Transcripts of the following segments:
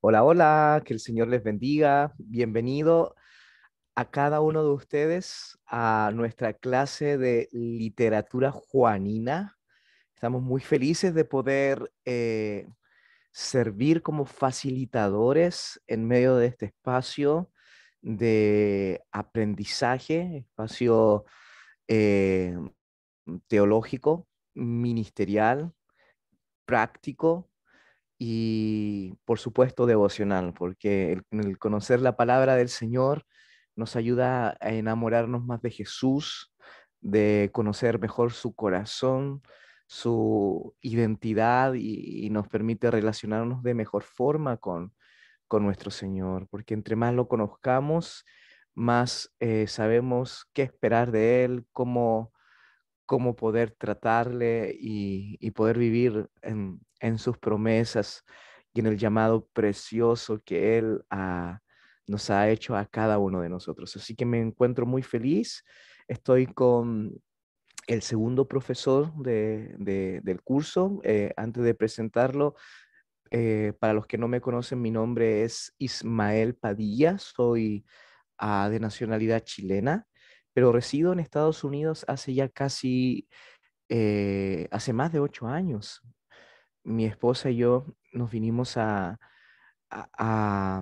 Hola, hola, que el Señor les bendiga. Bienvenido a cada uno de ustedes a nuestra clase de literatura juanina. Estamos muy felices de poder eh, servir como facilitadores en medio de este espacio de aprendizaje, espacio eh, teológico, ministerial, práctico, y por supuesto devocional, porque el, conocer la palabra del Señor nos ayuda a enamorarnos más de Jesús, de conocer mejor su corazón, su identidad y, nos permite relacionarnos de mejor forma con, con, nuestro Señor, porque entre más lo conozcamos, más eh, sabemos qué esperar de Él, cómo cómo poder tratarle y, poder vivir en, sus promesas y en el llamado precioso que Él ah, nos ha hecho a cada uno de nosotros. Así que me encuentro muy feliz. Estoy con el segundo profesor del curso. Eh, antes de presentarlo, eh, para los que no me conocen, mi nombre es Ismael Padilla, soy ah, de nacionalidad chilena pero resido en Estados Unidos hace ya casi, eh, hace más de ocho años. Mi esposa y yo nos vinimos a,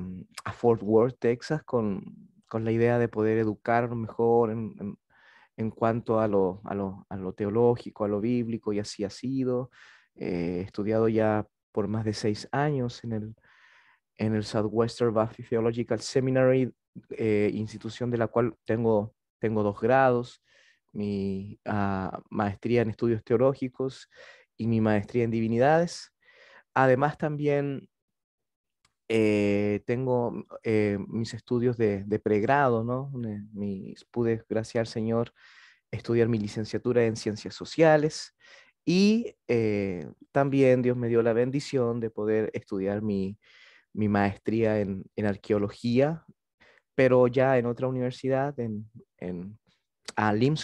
mm, Fort Worth, Texas, con, la idea de poder educar mejor en, en, en cuanto a lo, teológico, a lo bíblico, y así ha sido. he estudiado ya por más de seis años en el, en el Southwestern Baptist Theological Seminary, eh, institución de la cual tengo tengo dos grados, mi ah, maestría en estudios teológicos y mi maestría en divinidades. Además también eh, tengo mm, eh, mis estudios de, pregrado, ¿no? pude, gracias al Señor, estudiar mi licenciatura en ciencias sociales y eh, también Dios me dio la bendición de poder estudiar mi, maestría en, en arqueología pero ya en otra universidad, en, en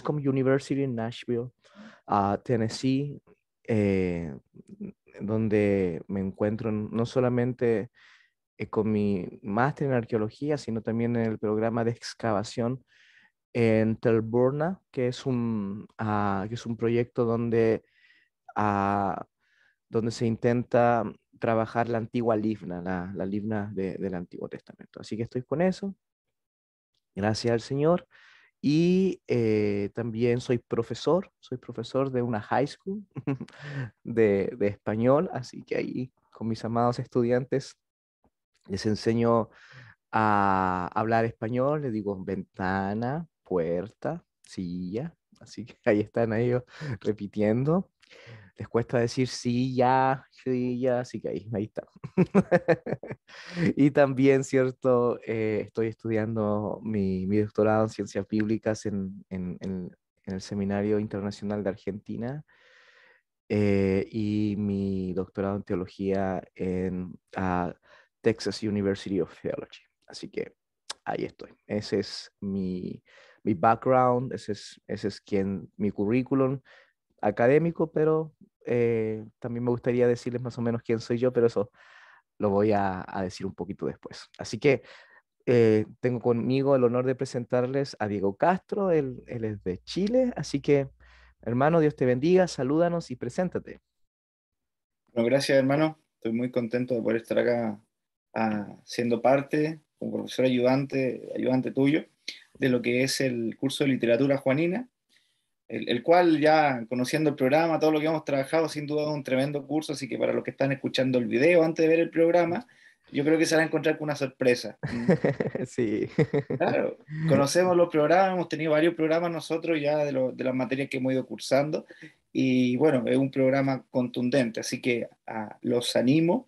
University en Nashville, Tennessee, eh, donde me encuentro no solamente eh, con mi máster en arqueología, sino también en el programa de excavación en Telburna, que es un, ah, que es un proyecto donde, ah, donde se intenta trabajar la antigua Livna, la, la Livna del Antiguo Testamento. Así que estoy con eso gracias al Señor. Y eh, también soy profesor, soy profesor de una high school de, de, español, así que ahí con mis amados estudiantes les enseño a hablar español, les digo ventana, puerta, silla, así que ahí están ellos repitiendo les cuesta decir sí, ya, sí, ya, así que ahí, está. y también, ¿cierto? Eh, estoy estudiando mi, doctorado en ciencias bíblicas en, el Seminario Internacional de Argentina eh, y mi doctorado en teología en Texas University of Theology. Así que ahí estoy. Ese es mi, background, ese es, ese es quien, mi currículum académico, pero eh, también me gustaría decirles más o menos quién soy yo, pero eso lo voy a, decir un poquito después. Así que eh, tengo conmigo el honor de presentarles a Diego Castro, él, es de Chile, así que hermano, Dios te bendiga, salúdanos y preséntate. Bueno, gracias hermano, estoy muy contento de poder estar acá ah, siendo parte, como profesor ayudante, ayudante tuyo, de lo que es el curso de literatura juanina el, cual ya conociendo el programa, todo lo que hemos trabajado, sin duda un tremendo curso, así que para los que están escuchando el video antes de ver el programa, yo creo que se van a encontrar con una sorpresa. sí. Claro, conocemos los programas, hemos tenido varios programas nosotros ya de, las materias que hemos ido cursando y bueno, es un programa contundente, así que ah, los animo.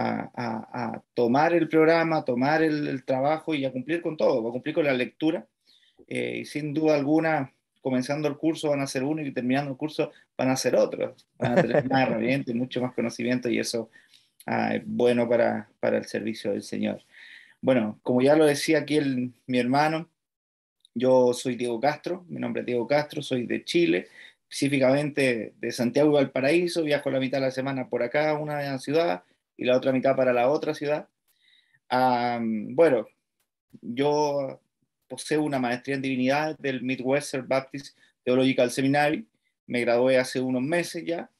A, tomar el programa, a tomar el, trabajo y a cumplir con todo, a cumplir con la lectura. Eh, y sin duda alguna, comenzando el curso van a ser uno y terminando el curso van a ser otros. Van a tener más herramientas y mucho más conocimiento y eso ah, es bueno para, para el servicio del Señor. Bueno, como ya lo decía aquí mi hermano, yo soy Diego Castro, mi nombre es Diego Castro, soy de Chile, específicamente de Santiago y Valparaíso, viajo la mitad de la semana por acá, una ciudad, y la otra mitad para la otra ciudad. Ah, bueno, yo poseo una maestría en divinidad del Midwestern Baptist Theological Seminary. Me gradué hace unos meses ya.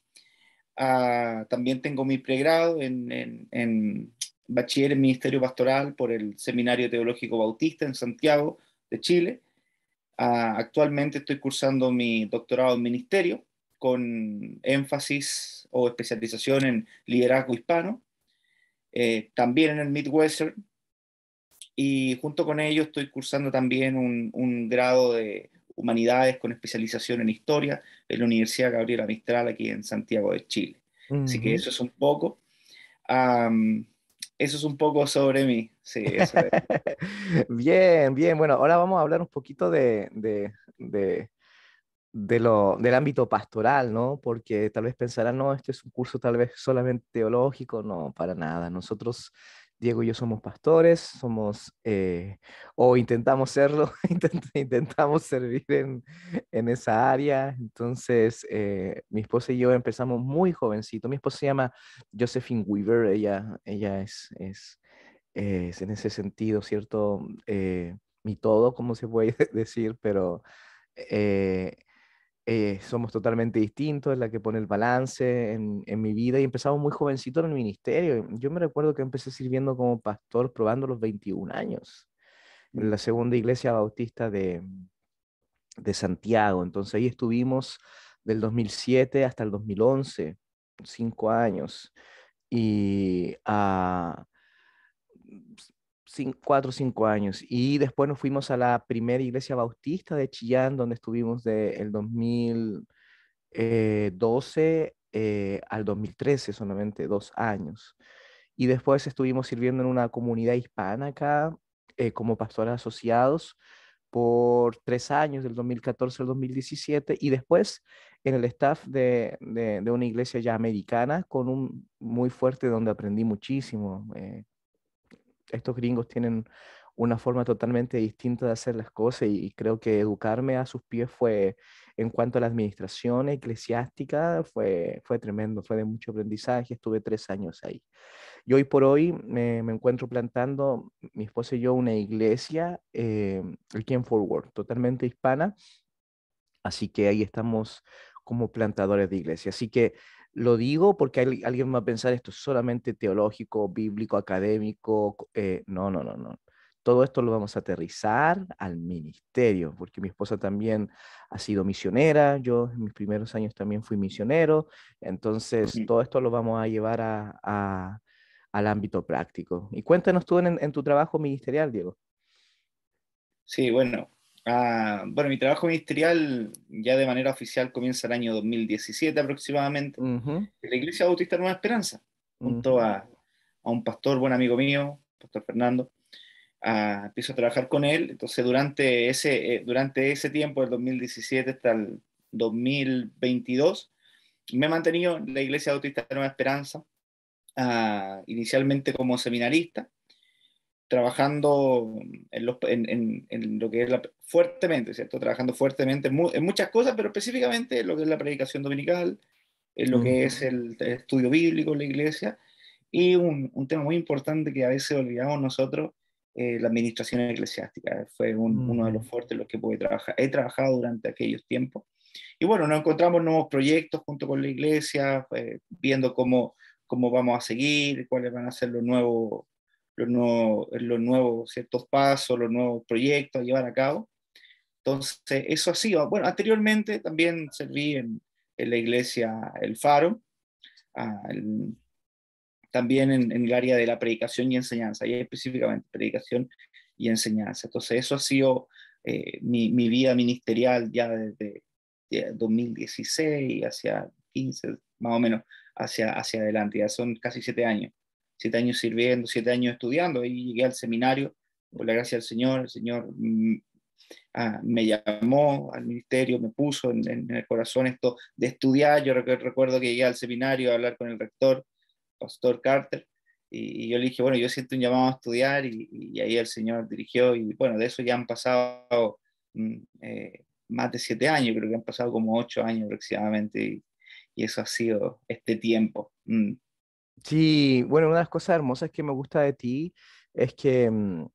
Ah, también tengo mi pregrado en, bachiller en ministerio pastoral por el Seminario Teológico Bautista en Santiago de Chile. Ah, actualmente estoy cursando mi doctorado en ministerio con énfasis o especialización en liderazgo hispano, eh, también en el Midwestern, y junto con ellos estoy cursando también un, grado de humanidades con especialización en historia en la Universidad Gabriela Mistral aquí en Santiago de Chile. Así que eso es un poco. eso es un poco sobre mí. bien, bien. Bueno, ahora vamos a hablar un poquito lo, del ámbito pastoral, ¿no? Porque tal vez pensarán, no, este es un curso tal vez solamente teológico. No, para nada. Nosotros, Diego y yo somos pastores, somos eh, o intentamos serlo, intentamos servir en, en, esa área. Entonces, eh, mi esposa y yo empezamos muy jovencito. Mi esposa se llama Josephine Weaver, ella, ella es, es, en ese sentido, ¿cierto? Eh, mi todo, como se puede decir, pero eh, eh, somos totalmente distintos, es la que pone el balance en, mi vida y empezamos muy jovencito en el ministerio. Yo me recuerdo que empecé sirviendo como pastor probando los 21 años en la mm. segunda iglesia bautista de, de Santiago. Entonces ahí estuvimos del 2007 hasta el 2011, cinco años. Y a... Ah, cuatro o cinco años. Y después nos fuimos a la primera iglesia bautista de Chillán, donde estuvimos del el 2012 eh, eh, al 2013, solamente dos años. Y después estuvimos sirviendo en una comunidad hispana acá, eh, como pastores asociados, por tres años, del 2014 al 2017, y después en el staff de, de, una iglesia ya americana, con un muy fuerte donde aprendí muchísimo. Eh, estos gringos tienen una forma totalmente distinta de hacer las cosas y creo que educarme a sus pies fue, en cuanto a la administración eclesiástica, fue, fue tremendo, fue de mucho aprendizaje, estuve tres años ahí. Y hoy por hoy me, encuentro plantando, mi esposa y yo, una iglesia eh, aquí en Forward totalmente hispana, así que ahí estamos como plantadores de iglesia. Así que lo digo porque alguien va a pensar esto es solamente teológico, bíblico, académico. Eh, no, no, no, no. Todo esto lo vamos a aterrizar al ministerio, porque mi esposa también ha sido misionera, yo en mis primeros años también fui misionero, entonces todo esto lo vamos a llevar al ámbito práctico. Y cuéntanos tú en tu trabajo ministerial, Diego. Sí, bueno, Ah, bueno, mi trabajo ministerial ya de manera oficial comienza el año 2017 aproximadamente, en la Iglesia Bautista Nueva Esperanza, junto a, a, un pastor, buen amigo mío, Pastor Fernando. Ah, empiezo a trabajar con él, entonces durante ese, eh, durante ese tiempo, del 2017 hasta el 2022, me he mantenido en la Iglesia Bautista Nueva Esperanza, ah, inicialmente como seminarista, trabajando en, lo que es la, fuertemente, ¿cierto? Trabajando fuertemente en, muchas cosas, pero específicamente en lo que es la predicación dominical, en lo que es el, estudio bíblico en la iglesia, y un, tema muy importante que a veces olvidamos nosotros, eh, la administración eclesiástica. Fue uno de los mm. fuertes en los que pude trabajar. he trabajado durante aquellos tiempos. Y bueno, nos encontramos nuevos proyectos junto con la iglesia, eh, viendo cómo, cómo vamos a seguir, cuáles van a ser los nuevos los nuevos, los nuevos ciertos pasos, los nuevos proyectos a llevar a cabo. Entonces, eso ha sido. Bueno, anteriormente también serví en, la iglesia El Faro, también en, el área de la predicación y enseñanza, y específicamente predicación y enseñanza. Entonces, eso ha sido eh, mi, vida ministerial ya desde, 2016 hacia 15, más o menos, hacia, hacia adelante. Ya son casi siete años siete años sirviendo, siete años estudiando, y llegué al seminario, por la gracia del Señor, el Señor mm, ah, me llamó al ministerio, me puso en, el corazón esto de estudiar, yo recuerdo que llegué al seminario a hablar con el rector, Pastor Carter, y, yo le dije, bueno, yo siento un llamado a estudiar, y, ahí el Señor dirigió, y bueno, de eso ya han pasado... Mm, eh, más de siete años, creo que han pasado como ocho años aproximadamente, y, eso ha sido este tiempo. Mm. Sí, bueno, una de las cosas hermosas que me gusta de ti es que mm,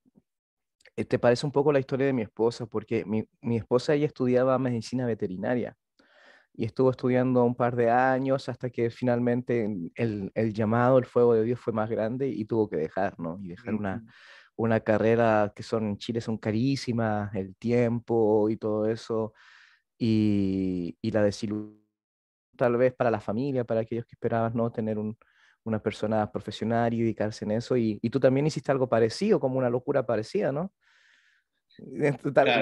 eh, te parece un poco la historia de mi esposa, porque mi, mi esposa ella estudiaba medicina veterinaria y estuvo estudiando un par de años hasta que finalmente el, el, llamado, el fuego de Dios fue más grande y tuvo que dejar, ¿no? Y dejar una, una carrera que son en Chile son carísimas, el tiempo y todo eso, y, y la desilusión tal vez para la familia, para aquellos que esperaban no tener un, una persona profesional y dedicarse en eso. Y, tú también hiciste algo parecido, como una locura parecida, ¿no? Eh,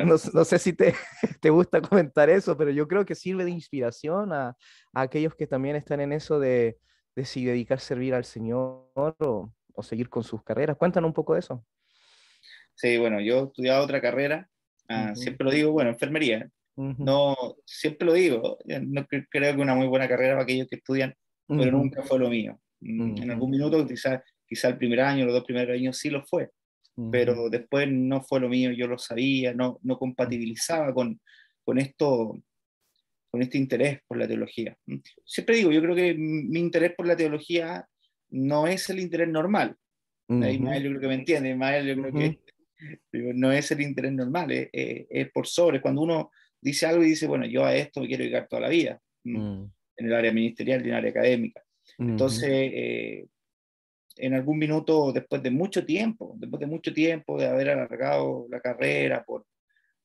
no, sé si te, te, gusta comentar eso, pero yo creo que sirve de inspiración a, aquellos que también están en eso de, de si dedicar servir al Señor o, o, seguir con sus carreras. Cuéntanos un poco de eso. Sí, bueno, yo estudiado otra carrera, ah, siempre lo digo, bueno, enfermería. No, siempre lo digo, eh, no creo que una muy buena carrera para aquellos que estudian, pero nunca fue lo mío. Mm, en mm. algún minuto, quizá, quizá el primer año, los dos primeros años sí lo fue, mm. pero después no fue lo mío, yo lo sabía, no, no compatibilizaba con, con, esto, con este interés por la teología. Siempre digo, yo creo que mi interés por la teología no es el interés normal. ahí yo creo que me entiende, Mael, yo creo que no es el interés normal, es, por sobre. Cuando uno dice algo y dice, bueno, yo a esto me quiero dedicar toda la vida, en el área ministerial y en el área académica. Entonces, eh, en algún minuto, después de mucho tiempo, después de mucho tiempo de haber alargado la carrera por,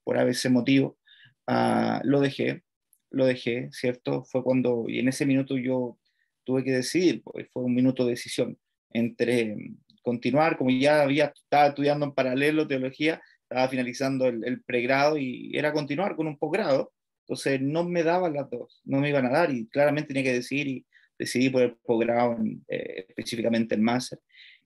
por ese motivo, ah, lo dejé, lo dejé, ¿cierto? Fue cuando, y en ese minuto yo tuve que decidir, pues, fue un minuto de decisión entre mm, continuar, como ya había, estaba estudiando en paralelo teología, estaba finalizando el, pregrado y era continuar con un posgrado, entonces no me daban las dos, no me iban a dar y claramente tenía que decidir y decidí por el posgrado, eh, específicamente el máster.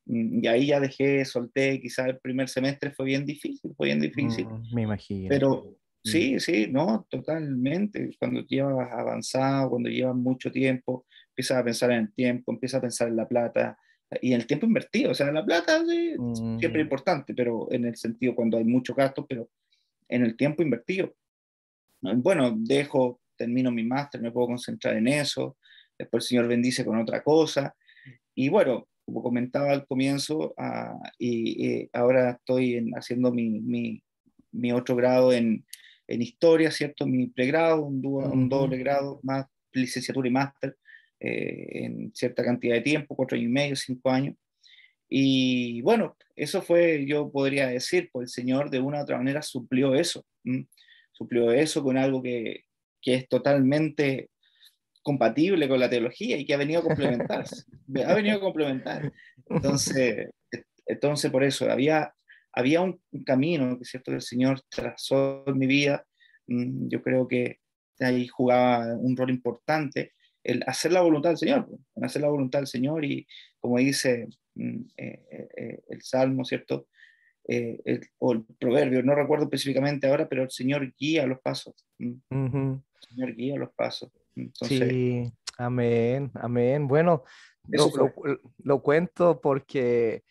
Mm, y ahí ya dejé, solté, quizás el primer semestre fue bien difícil, fue bien difícil. Mm, me imagino. Pero mm. sí, sí, no, totalmente. Cuando llevas avanzado, cuando llevas mucho tiempo, empiezas a pensar en el tiempo, empiezas a pensar en la plata y en el tiempo invertido. O sea, la plata sí, siempre importante, pero en el sentido cuando hay mucho gasto, pero en el tiempo invertido. Bueno, dejo, termino mi máster, me puedo concentrar en eso después el Señor bendice con otra cosa. Y bueno, como comentaba al comienzo, ah, y, ahora estoy haciendo mi, otro grado en, historia, ¿cierto? Mi pregrado, un, doble grado, más licenciatura y máster eh, en cierta cantidad de tiempo, cuatro años y medio, cinco años. Y bueno, eso fue, yo podría decir, pues el Señor de una u otra manera suplió eso, suplió eso con algo que, que es totalmente compatible con la teología y que ha venido a complementarse. ha venido a complementar. Entonces, entonces por eso, había, había un camino que cierto el Señor trazó en mi vida. Mm, yo creo que ahí jugaba un rol importante el hacer la voluntad del Señor, pues, en hacer la voluntad del Señor y como dice mm, eh, eh, eh, el Salmo, ¿cierto? el, o el proverbio, no recuerdo específicamente ahora, pero el Señor guía los pasos. Mm. El Señor guía los pasos sí, amén, amén. Bueno, lo, cuento porque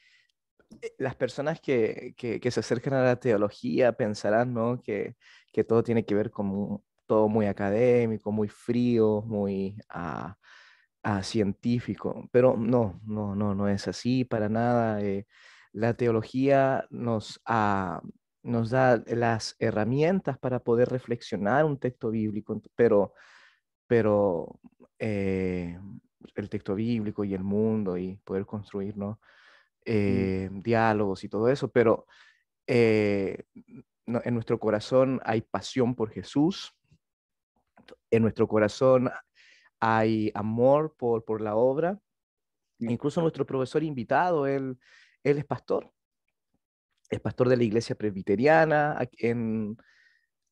eh, las personas que, se acercan a la teología pensarán, Que, todo tiene que ver con todo muy académico, muy frío, muy ah, ah, científico. Pero no, no, no, no es así para nada. Eh, la teología nos, ah, nos da las herramientas para poder reflexionar un texto bíblico, pero pero eh, el texto bíblico y el mundo y poder construir eh, diálogos y todo eso, pero eh, en nuestro corazón hay pasión por Jesús, en nuestro corazón hay amor por, la obra. Mm. Incluso nuestro profesor invitado, él, es pastor, es pastor de la iglesia presbiteriana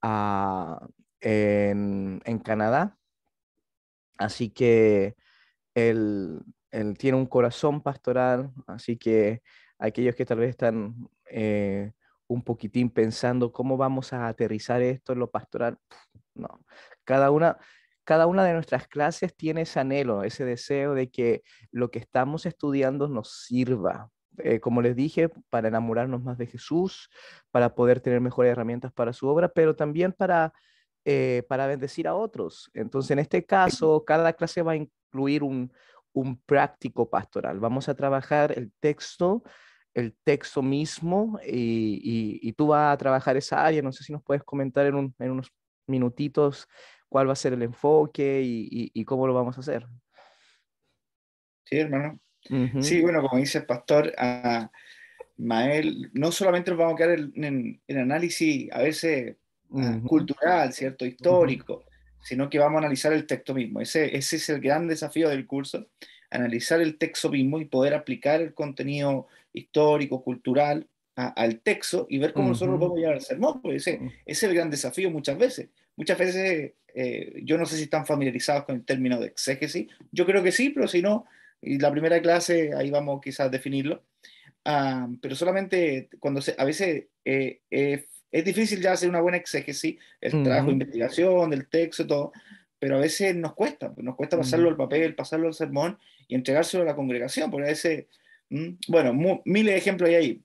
ah, en, en Canadá Así que él, tiene un corazón pastoral, así que aquellos que tal vez están eh, un poquitín pensando cómo vamos a aterrizar esto en lo pastoral, no. Cada una, cada una de nuestras clases tiene ese anhelo, ese deseo de que lo que estamos estudiando nos sirva. Eh, como les dije, para enamorarnos más de Jesús, para poder tener mejores herramientas para su obra, pero también para eh, para bendecir a otros. Entonces, en este caso, cada clase va a incluir un, práctico pastoral. Vamos a trabajar el texto, el texto mismo, y, tú vas a trabajar esa área. No sé si nos puedes comentar en, unos minutitos cuál va a ser el enfoque y, cómo lo vamos a hacer. Sí, hermano. Sí, bueno, como dice el pastor, ah, Mael, no solamente nos vamos a quedar en, en, en análisis a veces Ah, cultural, ¿cierto? Histórico, sino que vamos a analizar el texto mismo. Ese, ese es el gran desafío del curso, analizar el texto mismo y poder aplicar el contenido histórico, cultural al texto y ver cómo nosotros lo podemos llevar al sermón, ese, es el gran desafío muchas veces. Muchas veces, eh, yo no sé si están familiarizados con el término de exégesis, yo creo que sí, pero si no, y la primera clase, ahí vamos quizás a definirlo, ah, pero solamente cuando se, a veces eh, es difícil ya hacer una buena exégesis, el trabajo de investigación, el texto, todo, pero a veces nos cuesta, pues, nos cuesta pasarlo al papel, pasarlo al sermón y entregárselo a la congregación, porque a veces, mm, bueno, miles de ejemplos hay ahí,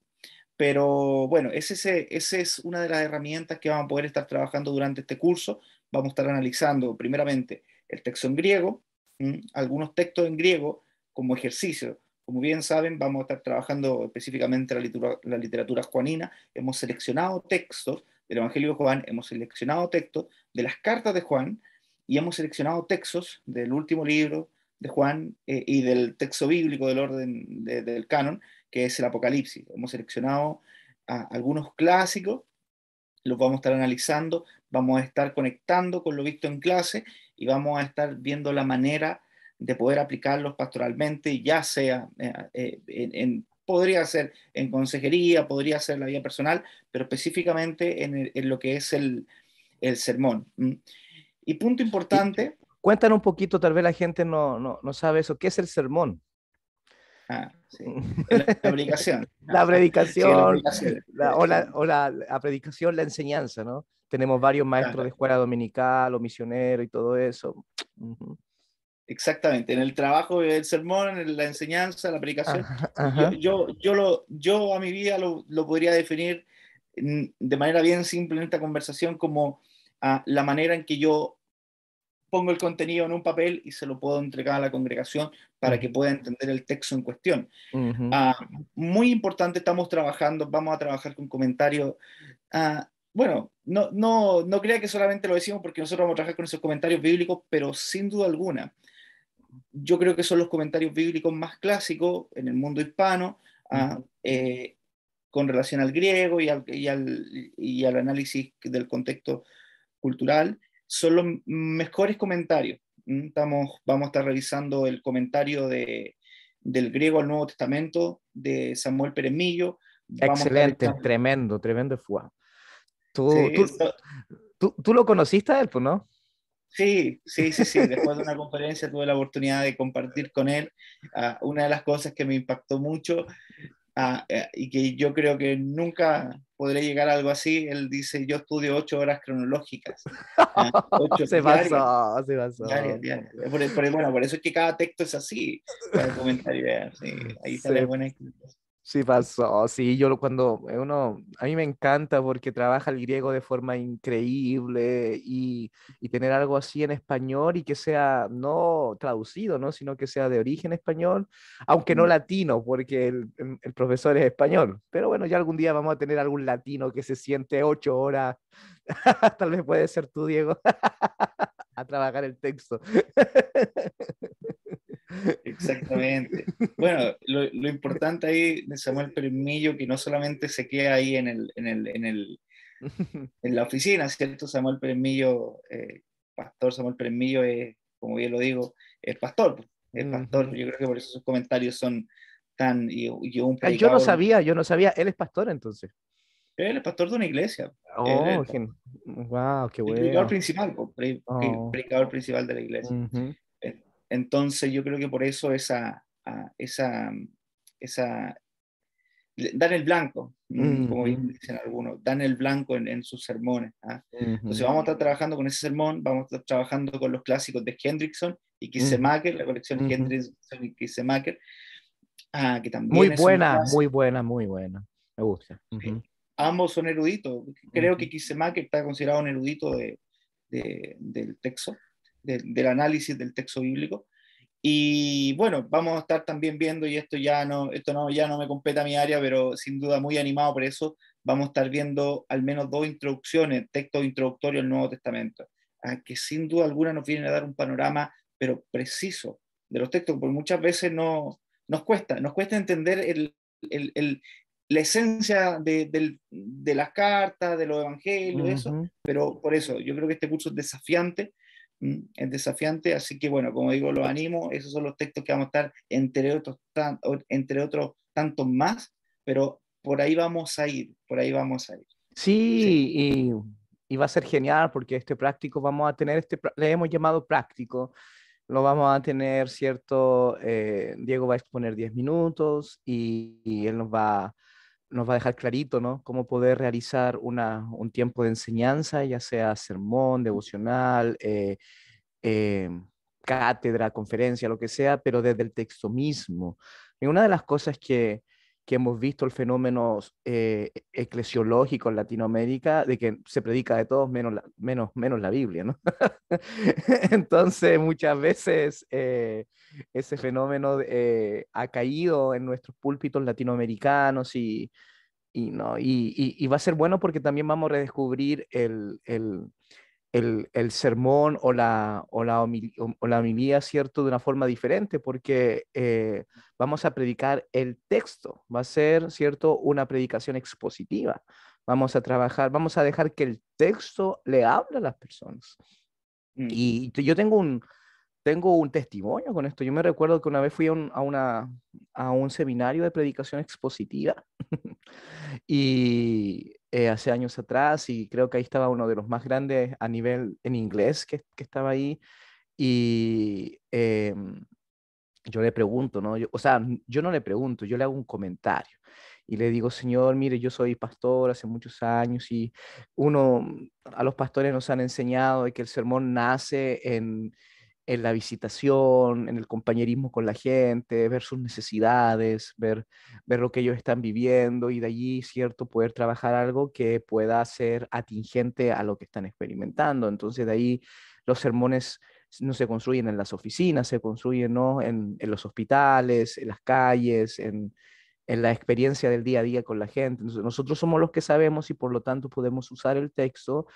pero bueno, esa ese es una de las herramientas que vamos a poder estar trabajando durante este curso, vamos a estar analizando primeramente el texto en griego, mm, algunos textos en griego como ejercicio, como bien saben, vamos a estar trabajando específicamente la literatura, juanina. Hemos seleccionado textos del Evangelio de Juan, hemos seleccionado textos de las cartas de Juan y hemos seleccionado textos del último libro de Juan eh, y del texto bíblico del orden del canon, que es el Apocalipsis. Hemos seleccionado ah, algunos clásicos, los vamos a estar analizando, vamos a estar conectando con lo visto en clase y vamos a estar viendo la manera de poder aplicarlos pastoralmente, ya sea eh, eh, en, podría ser en consejería, podría ser la vida personal, pero específicamente en, lo que es el, sermón. Y punto importante. Cuéntanos un poquito, tal vez la gente no, no, sabe eso, ¿qué es el sermón? Ah, sí. La, predicación. la ah, predicación, la, o, la, predicación, la enseñanza, ¿no? Tenemos varios maestros de escuela dominical o misionero y todo eso. Exactamente, en el trabajo del sermón, en la enseñanza, la predicación. Yo, yo, lo, yo a mi vida lo, podría definir de manera bien simple en esta conversación como ah, la manera en que yo pongo el contenido en un papel y se lo puedo entregar a la congregación para que pueda entender el texto en cuestión. Ah, muy importante, estamos trabajando, vamos a trabajar con comentarios. Ah, bueno, no, no, no crea que solamente lo decimos porque nosotros vamos a trabajar con esos comentarios bíblicos, pero sin duda alguna, yo creo que son los comentarios bíblicos más clásicos en el mundo hispano ah, eh, con relación al griego y al, y, al, análisis del contexto cultural, son los mejores comentarios. vamos a estar revisando el comentario del griego al Nuevo Testamento de Samuel Pérez Excelente, tremendo, tremendo fue. Tú, tú, lo conociste a él, pues, ¿no? Sí, sí, sí, sí. Después de una conferencia tuve la oportunidad de compartir con él ah, una de las cosas que me impactó mucho ah, eh, y que yo creo que nunca podré llegar a algo así. Él dice, yo estudio ocho horas cronológicas. Ah, se se pasó. Por, bueno, por eso es que cada texto es así. ahí sale buena escritura. Sí pasó, sí, yo cuando eh, uno, a mí me encanta porque trabaja el griego de forma increíble y, tener algo así en español y que sea no traducido, ¿no? sino que sea de origen español, aunque no latino, porque el, el profesor es español. Pero bueno, ya algún día vamos a tener algún latino que se siente ocho horas, tal vez puede ser tú, Diego, a trabajar el texto. Exactamente. Bueno, lo, importante ahí de Samuel Permillo, que no solamente se queda ahí en, el, en, el, en, el, en la oficina, ¿cierto? Samuel Premillo, eh, pastor Samuel Premillo es, como bien lo digo, es pastor. Pues, es pastor. Yo creo que por eso sus comentarios son tan... Y, un yo no sabía, yo no sabía. Él es pastor entonces. Él es pastor de una iglesia. Oh, wow, bueno. El predicador principal, el pues, oh. predicador principal de la iglesia. Entonces yo creo que por eso esa, ah, esa, mm, esa dan el blanco, mm, como dicen algunos, dan el blanco en, sus sermones. ¿ah? Entonces vamos a estar trabajando con ese sermón, vamos a estar trabajando con los clásicos de Hendrickson y Kissemaker, la colección Hendrickson y Kissemaker, ah, que también muy buena, muy buena, muy buena, me gusta. Ambos son eruditos, creo que Kissemaker está considerado un erudito de, del texto del análisis del texto bíblico. Y bueno, vamos a estar también viendo, y esto ya no, esto no, ya no me compete mi área, pero sin duda muy animado por eso, vamos a estar viendo al menos dos introducciones, textos introductorios al Nuevo Testamento, que sin duda alguna nos vienen a dar un panorama, pero preciso, de los textos, porque muchas veces no, nos cuesta, nos cuesta entender la esencia de, las cartas, de los evangelios, pero por eso yo creo que este curso es desafiante Mm, es desafiante, así que bueno, como digo, los animo, esos son los textos que vamos a estar entre otros, entre otros tantos más, pero por ahí vamos a ir, por ahí vamos a ir. Sí, Y, y, va a ser genial porque este práctico vamos a tener, este, le hemos llamado práctico, lo vamos a tener, ¿cierto? Eh, Diego va a exponer 10 minutos y, y él nos va a nos va a dejar clarito, ¿no? Cómo poder realizar una, un tiempo de enseñanza, ya sea sermón, devocional, eh, em, cátedra, conferencia, lo que sea, pero desde el texto mismo. Y una de las cosas que, que hemos visto el fenómeno eh, e-, eclesiológico en Latinoamérica de que se predica de todos menos la, menos, menos la Biblia, ¿no? Entonces, muchas veces eh, ese fenómeno eh, ha caído en nuestros púlpitos latinoamericanos y, y no, y, va a ser bueno porque también vamos a redescubrir el, el el, sermón o la, o, la homilía, ¿cierto?, de una forma diferente, porque eh, vamos a predicar el texto, va a ser, ¿cierto?, una predicación expositiva. Vamos a trabajar, vamos a dejar que el texto le hable a las personas. Mm. Y yo tengo un, tengo un testimonio con esto. Yo me recuerdo que una vez fui a una, a un seminario de predicación expositiva y eh, hace años atrás y creo que ahí estaba uno de los más grandes a nivel en inglés que, estaba ahí. Y em, yo le pregunto, ¿no? o sea, yo no le pregunto, yo le hago un comentario y le digo, Señor, mire, yo soy pastor hace muchos años y uno, a los pastores nos han enseñado de que el sermón nace en, en la visitación, en el compañerismo con la gente, ver sus necesidades, ver, ver lo que ellos están viviendo y de allí, ¿cierto?, poder trabajar algo que pueda ser atingente a lo que están experimentando. Entonces, de ahí los sermones no se construyen en las oficinas, se construyen en, los hospitales, en las calles, en, en la experiencia del día a día con la gente. nosotros somos los que sabemos y por lo tanto podemos usar el texto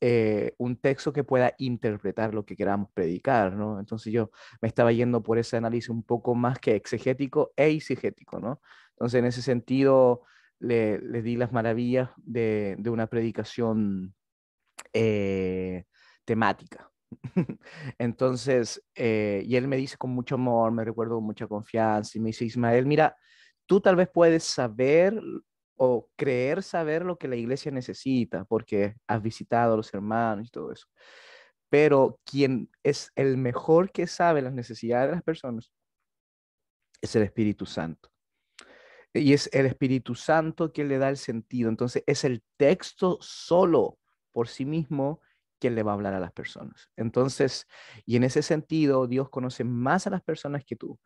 eh, un texto que pueda interpretar lo que queramos predicar, Entonces yo me estaba yendo por ese análisis un poco más que exegético e exegético, ¿no? Entonces en ese sentido le, di las maravillas de, una predicación eh, temática. Entonces, eh, y él me dice con mucho amor, me recuerdo con mucha confianza, y me dice, Ismael, mira, tú tal vez puedes saber o creer saber lo que la iglesia necesita, porque has visitado a los hermanos y todo eso. Pero quien es el mejor que sabe las necesidades de las personas es el Espíritu Santo. Y es el Espíritu Santo quien le da el sentido. Entonces es el texto solo por sí mismo quien le va a hablar a las personas. Entonces, y en ese sentido, Dios conoce más a las personas que tú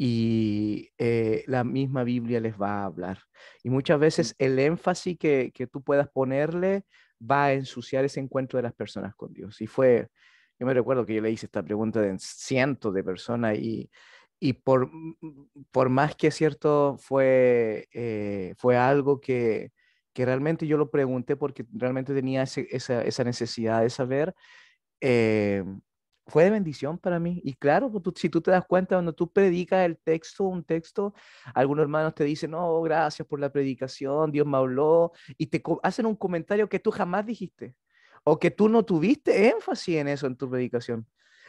y eh, la misma Biblia les va a hablar. Y muchas veces el énfasis que, tú puedas ponerle va a ensuciar ese encuentro de las personas con Dios. Y fue, yo me recuerdo que yo le hice esta pregunta de cientos de personas y, y por, por más que es cierto fue, eh, fue algo que, que, realmente yo lo pregunté porque realmente tenía esa, esa, necesidad de saber. Eh, fue de bendición para mí. Y claro, pues, si tú te das cuenta, cuando tú predicas el texto, un texto, algunos hermanos te dicen, no, gracias por la predicación, Dios me habló, y te hacen un comentario que tú jamás dijiste, o que tú no tuviste énfasis en eso en tu predicación.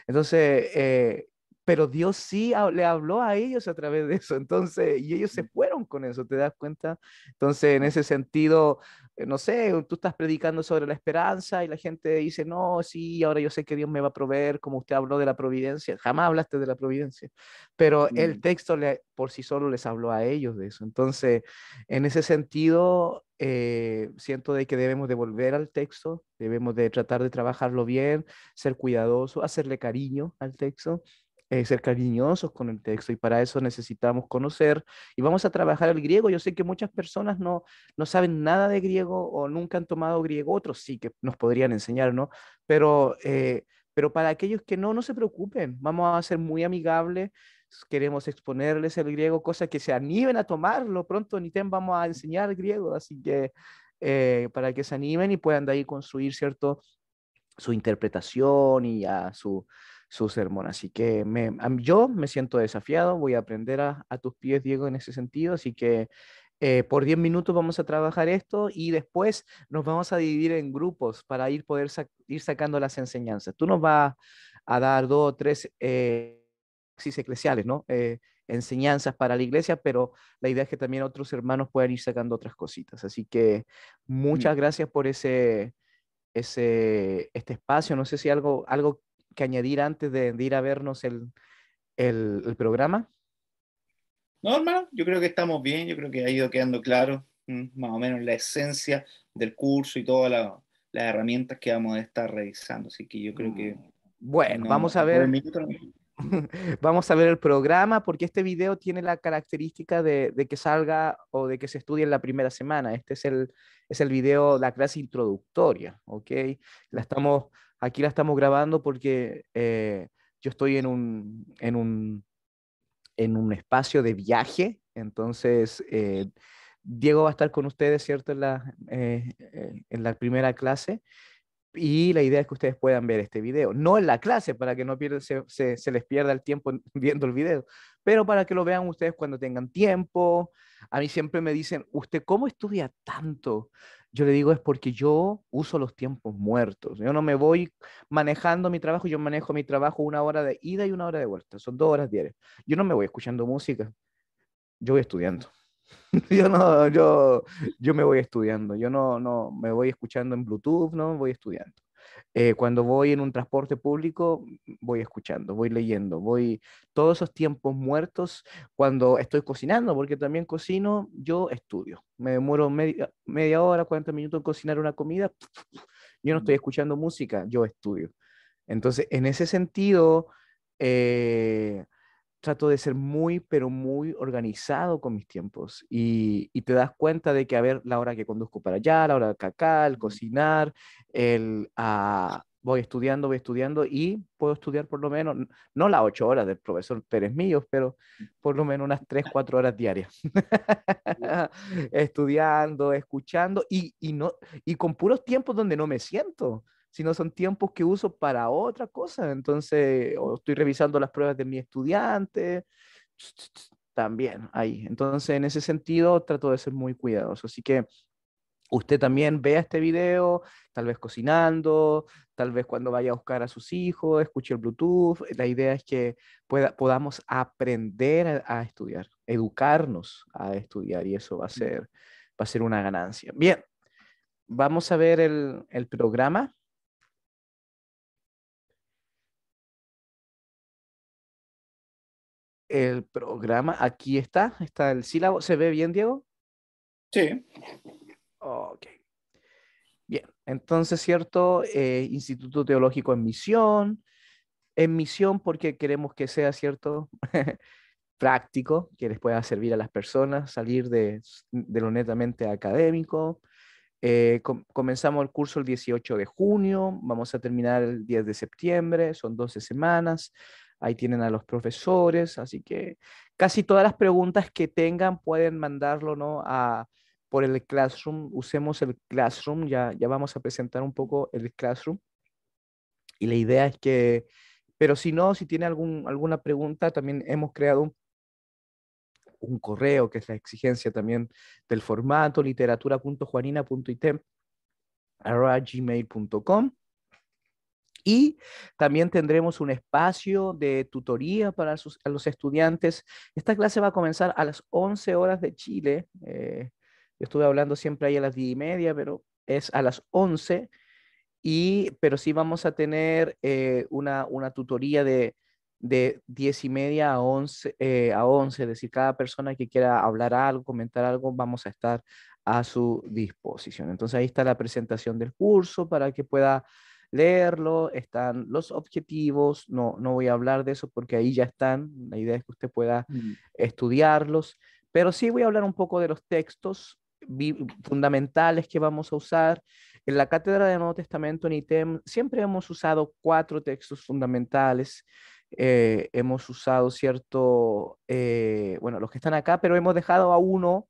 Entonces, eh, pero Dios sí le habló a ellos a través de eso, entonces, y ellos se mm. fueron con eso, ¿te das cuenta? Entonces, en mm. ese sentido, eh, no sé, tú estás predicando sobre la esperanza y la gente dice, no, sí, ahora yo sé que Dios me va a proveer, como usted habló de la providencia, jamás hablaste de la providencia, pero el mm. texto por sí solo les habló a ellos de eso, entonces, en ese sentido, eh, siento de que debemos de volver al texto, debemos de tratar de trabajarlo bien, ser cuidadoso, hacerle cariño al texto eh, ser cariñosos con el texto y para eso necesitamos conocer y vamos a trabajar el griego. Yo sé que muchas personas no, no saben nada de griego o nunca han tomado griego, otros sí que nos podrían enseñar, ¿no? Pero, eh, pero para aquellos que no, no se preocupen, vamos a ser muy amigables queremos exponerles el griego, cosas que se animen a tomarlo. Pronto ni vamos a enseñar griego, así que eh, para que se animen y puedan de ahí construir, ¿cierto? Su interpretación y a su, su sermón. Así que yo me siento desafiado, voy a aprender a, tus pies, Diego, en ese sentido. Así que eh, por 10 minutos vamos a trabajar esto y después nos vamos a dividir en grupos para ir poder ir sacando las enseñanzas. Tú nos vas a dar dos o tres eh, eclesiales, ¿no? Eh, enseñanzas para la iglesia, pero la idea es que también otros hermanos puedan ir sacando otras cositas. Así que mm. muchas gracias por ese, ese, este espacio. No sé si algo, algo que añadir antes de, ir a vernos el, programa? No, hermano, yo creo que estamos bien, yo creo que ha ido quedando claro mm, más o menos la esencia del curso y todas las herramientas que vamos a estar revisando. Así que yo creo que... Mm, bueno, vamos a ver... Vamos a ver el programa porque este video tiene la característica de, que salga o de que se estudie en la primera semana. Este es el, es el video, la clase introductoria, ¿ok? La estamos Aquí la estamos grabando porque eh, yo estoy en un, en un, en un espacio de viaje, entonces eh, Diego va a estar con ustedes, ¿cierto? En la, eh, en la primera clase. Y la idea es que ustedes puedan ver este video, no en la clase para que no se, se, les pierda el tiempo viendo el video, pero para que lo vean ustedes cuando tengan tiempo. A mí siempre me dicen, ¿usted cómo estudia tanto? Yo le digo, es porque yo uso los tiempos muertos. Yo no me voy manejando mi trabajo, yo manejo mi trabajo una hora de ida y una hora de vuelta. Son dos horas diarias. Yo no me voy escuchando música, yo voy estudiando. yo no, yo, yo me voy estudiando. Yo no, no, me voy escuchando en Bluetooth, no, voy estudiando. Eh, cuando voy en un transporte público, voy escuchando, voy leyendo, voy todos esos tiempos muertos. Cuando estoy cocinando, porque también cocino, yo estudio. Me demoro media, media hora, 40 minutos en cocinar una comida. Yo no estoy escuchando música, yo estudio. Entonces, en ese sentido, eh, trato de ser muy, pero muy organizado con mis tiempos. Y, te das cuenta de que, a ver, la hora que conduzco para allá, la hora de caca el cocinar, el... Ah, voy estudiando, voy estudiando y puedo estudiar por lo menos, no las ocho horas del profesor Pérez Millos, pero mm. por lo menos unas tres, cuatro horas diarias. estudiando, escuchando y, no, y con puros tiempos donde no me siento no, son tiempos que uso para otra cosa. Entonces, estoy revisando las pruebas de mi estudiante, también ahí. Entonces, en ese sentido, trato de ser muy cuidadoso. Así que usted también vea este video, tal vez cocinando, tal vez cuando vaya a buscar a sus hijos, escuche el Bluetooth. La idea es que podamos aprender a, estudiar, educarnos a estudiar y eso va a mm. ser, va a ser una ganancia. Bien, vamos a ver el, el programa. el programa. Aquí está, está el sílabo. ¿Se ve bien, Diego? Sí. Ok. Bien, entonces, ¿cierto? Eh, Instituto Teológico en Misión. En misión porque queremos que sea, ¿cierto? práctico, que les pueda servir a las personas, salir de, lo netamente académico. Eh, comenzamos el curso el 18 de junio, vamos a terminar el 10 de septiembre, son 12 semanas ahí tienen a los profesores, así que casi todas las preguntas que tengan pueden mandarlo ¿no? a, por el Classroom, usemos el Classroom, ya, ya vamos a presentar un poco el Classroom. Y la idea es que, pero si no, si tiene algún, alguna pregunta, también hemos creado un correo, que es la exigencia también del formato, literatura.juanina.item gmail.com y también tendremos un espacio de tutoría para sus, los estudiantes. Esta clase va a comenzar a las 11 horas de Chile. Eh, yo estuve hablando siempre ahí a las 10 y media, pero es a las 11. Y, pero sí vamos a tener eh, una, tutoría de, de 10 y media a 11, eh, a 11, es decir, cada persona que quiera hablar algo, comentar algo, vamos a estar a su disposición. Entonces ahí está la presentación del curso para que pueda leerlo, están los objetivos, no, no voy a hablar de eso porque ahí ya están, la idea es que usted pueda mm. estudiarlos, pero sí voy a hablar un poco de los textos fundamentales que vamos a usar. En la cátedra de Nuevo Testamento en ITEM siempre hemos usado cuatro textos fundamentales. Eh, hemos usado cierto, eh, bueno, los que están acá, pero hemos dejado a uno,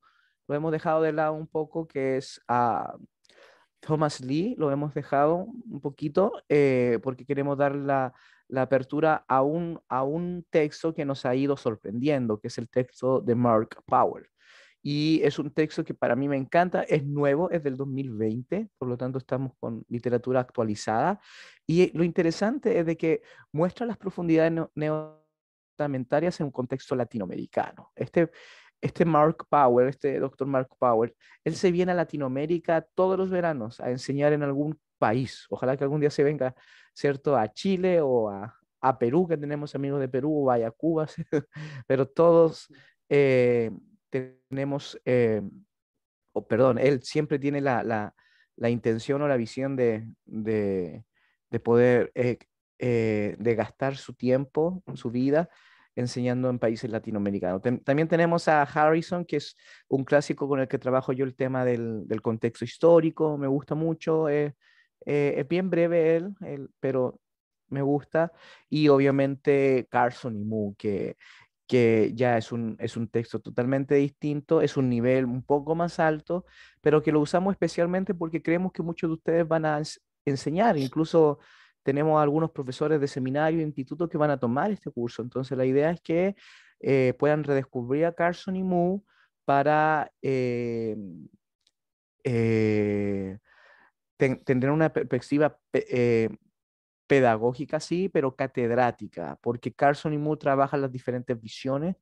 lo hemos dejado de lado un poco, que es a Thomas Lee lo hemos dejado un poquito eh, porque queremos dar la, apertura a un, a un texto que nos ha ido sorprendiendo, que es el texto de Mark power Y es un texto que para mí me encanta, es nuevo, es del 2020, por lo tanto estamos con literatura actualizada. Y lo interesante es de que muestra las profundidades neoestamentarias en un contexto latinoamericano. Este, este Mark Power, este doctor Mark Power, él se viene a Latinoamérica todos los veranos a enseñar en algún país. Ojalá que algún día se venga, ¿cierto?, a Chile o a, Perú, que tenemos amigos de Perú, o vaya a Cuba, pero todos eh, tenemos, eh, o perdón, él siempre tiene la, intención o la visión de, poder, eh, de gastar su tiempo, su vida enseñando en países latinoamericanos. También tenemos a Harrison, que es un clásico con el que trabajo yo el tema del, contexto histórico, me gusta mucho, eh, eh, es bien breve él, pero me gusta. Y obviamente Carson y Moo, que, que ya es un, es un texto totalmente distinto, es un nivel un poco más alto, pero que lo usamos especialmente porque creemos que muchos de ustedes van a enseñar, incluso tenemos algunos profesores de seminario e institutos que van a tomar este curso. Entonces, la idea es que eh, puedan redescubrir a Carson y Moo para eh, eh tener una perspectiva eh, pedagógica, sí, pero catedrática, porque Carson y Moo trabajan las diferentes visiones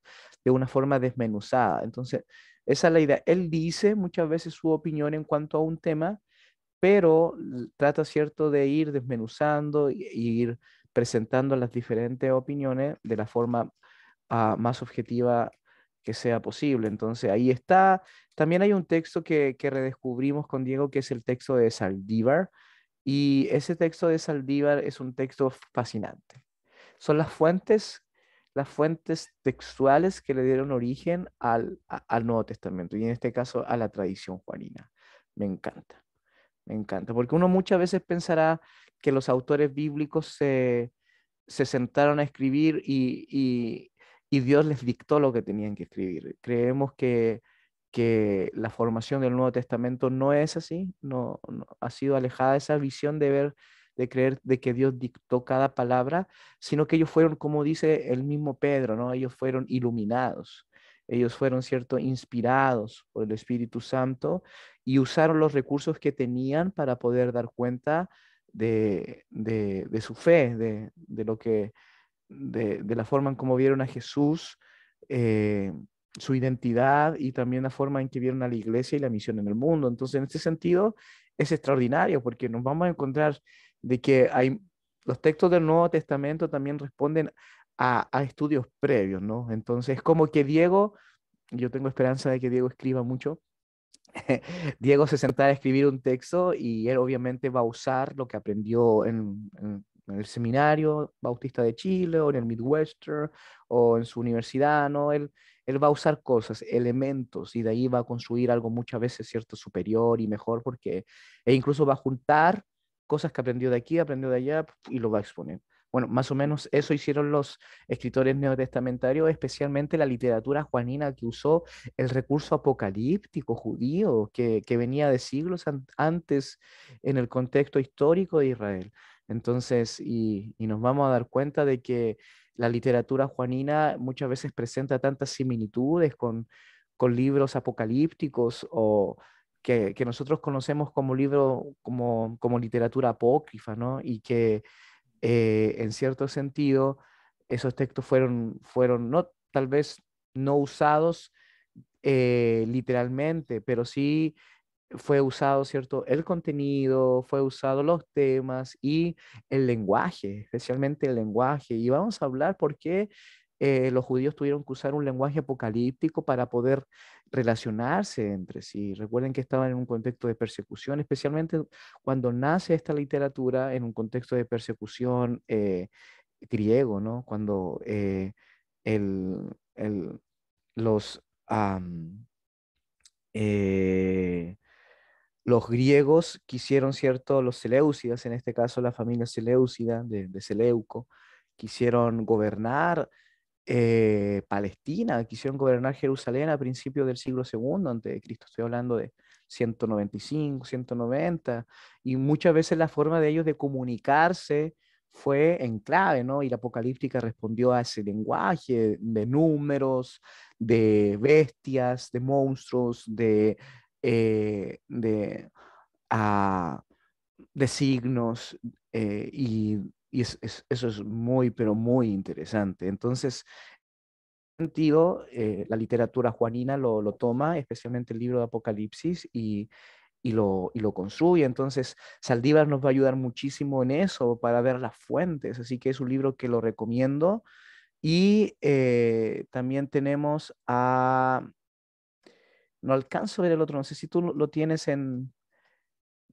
de una forma desmenuzada. Entonces, esa es la idea. Él dice muchas veces su opinión en cuanto a un tema, pero trata, ¿cierto?, de ir desmenuzando e ir presentando las diferentes opiniones de la forma ah, más objetiva que sea posible. Entonces, ahí está. También hay un texto que, que redescubrimos con Diego, que es el texto de Saldívar, y ese texto de Saldívar es un texto fascinante. Son las fuentes las fuentes textuales que le dieron origen al, al Nuevo Testamento y en este caso a la tradición juanina. Me encanta. Me encanta, porque uno muchas veces pensará que los autores bíblicos se, sentaron a escribir y, Dios les dictó lo que tenían que escribir. Creemos que, que la formación del Nuevo Testamento no es así, no, ha sido alejada esa visión de ver de creer de que Dios dictó cada palabra, sino que ellos fueron, como dice el mismo Pedro, ¿no? Ellos fueron iluminados. Ellos fueron, ¿cierto?, inspirados por el Espíritu Santo y usaron los recursos que tenían para poder dar cuenta de, de, su fe, de, de lo que, de, la forma en cómo vieron a Jesús, eh, su identidad y también la forma en que vieron a la iglesia y la misión en el mundo. Entonces, en este sentido, es extraordinario porque nos vamos a encontrar de que hay los textos del Nuevo Testamento también responden a, estudios previos, ¿no? Entonces, como que Diego, yo tengo esperanza de que Diego escriba mucho. Diego se sentará a escribir un texto y él obviamente va a usar lo que aprendió en, el seminario bautista de Chile o en el Midwestern o en su universidad, ¿no? él va a usar cosas, elementos y de ahí va a construir algo muchas veces, ¿cierto? Superior y mejor porque, e incluso va a juntar cosas que aprendió de aquí, aprendió de allá y lo va a exponer. Bueno, más o menos eso hicieron los escritores neotestamentarios, especialmente la literatura juanina que usó el recurso apocalíptico judío que, venía de siglos antes en el contexto histórico de Israel. Entonces, y, nos vamos a dar cuenta de que la literatura juanina muchas veces presenta tantas similitudes con, libros apocalípticos o que, nosotros conocemos como libro, como, como literatura apócrifa, ¿no? Y que eh, en cierto sentido, esos textos fueron, fueron no, tal vez no usados eh, literalmente, pero sí fue usado, ¿cierto? El contenido, fue usado los temas y el lenguaje, especialmente el lenguaje. Y vamos a hablar por qué eh, los judíos tuvieron que usar un lenguaje apocalíptico para poder relacionarse entre sí. Recuerden que estaban en un contexto de persecución, especialmente cuando nace esta literatura en un contexto de persecución eh, griego, ¿no? Cuando eh, los, los griegos quisieron, ¿cierto? Los Seleucidas, en este caso la familia Seleucida de Seleuco, quisieron gobernar eh, Palestina, quisieron gobernar Jerusalén a principios del siglo II antes de Cristo, estoy hablando de 195, 190, y muchas veces la forma de ellos de comunicarse fue en clave, ¿no? Y la apocalíptica respondió a ese lenguaje de números, de bestias, de monstruos, de, eh, de, ah, de signos eh, y y eso es muy, pero muy interesante. Entonces, en ese sentido, eh, la literatura juanina lo, toma, especialmente el libro de Apocalipsis, y, lo, y lo construye. Entonces, Saldívar nos va a ayudar muchísimo en eso, para ver las fuentes. Así que es un libro que lo recomiendo. Y eh, también tenemos a... No alcanzo a ver el otro, no sé si tú lo tienes en,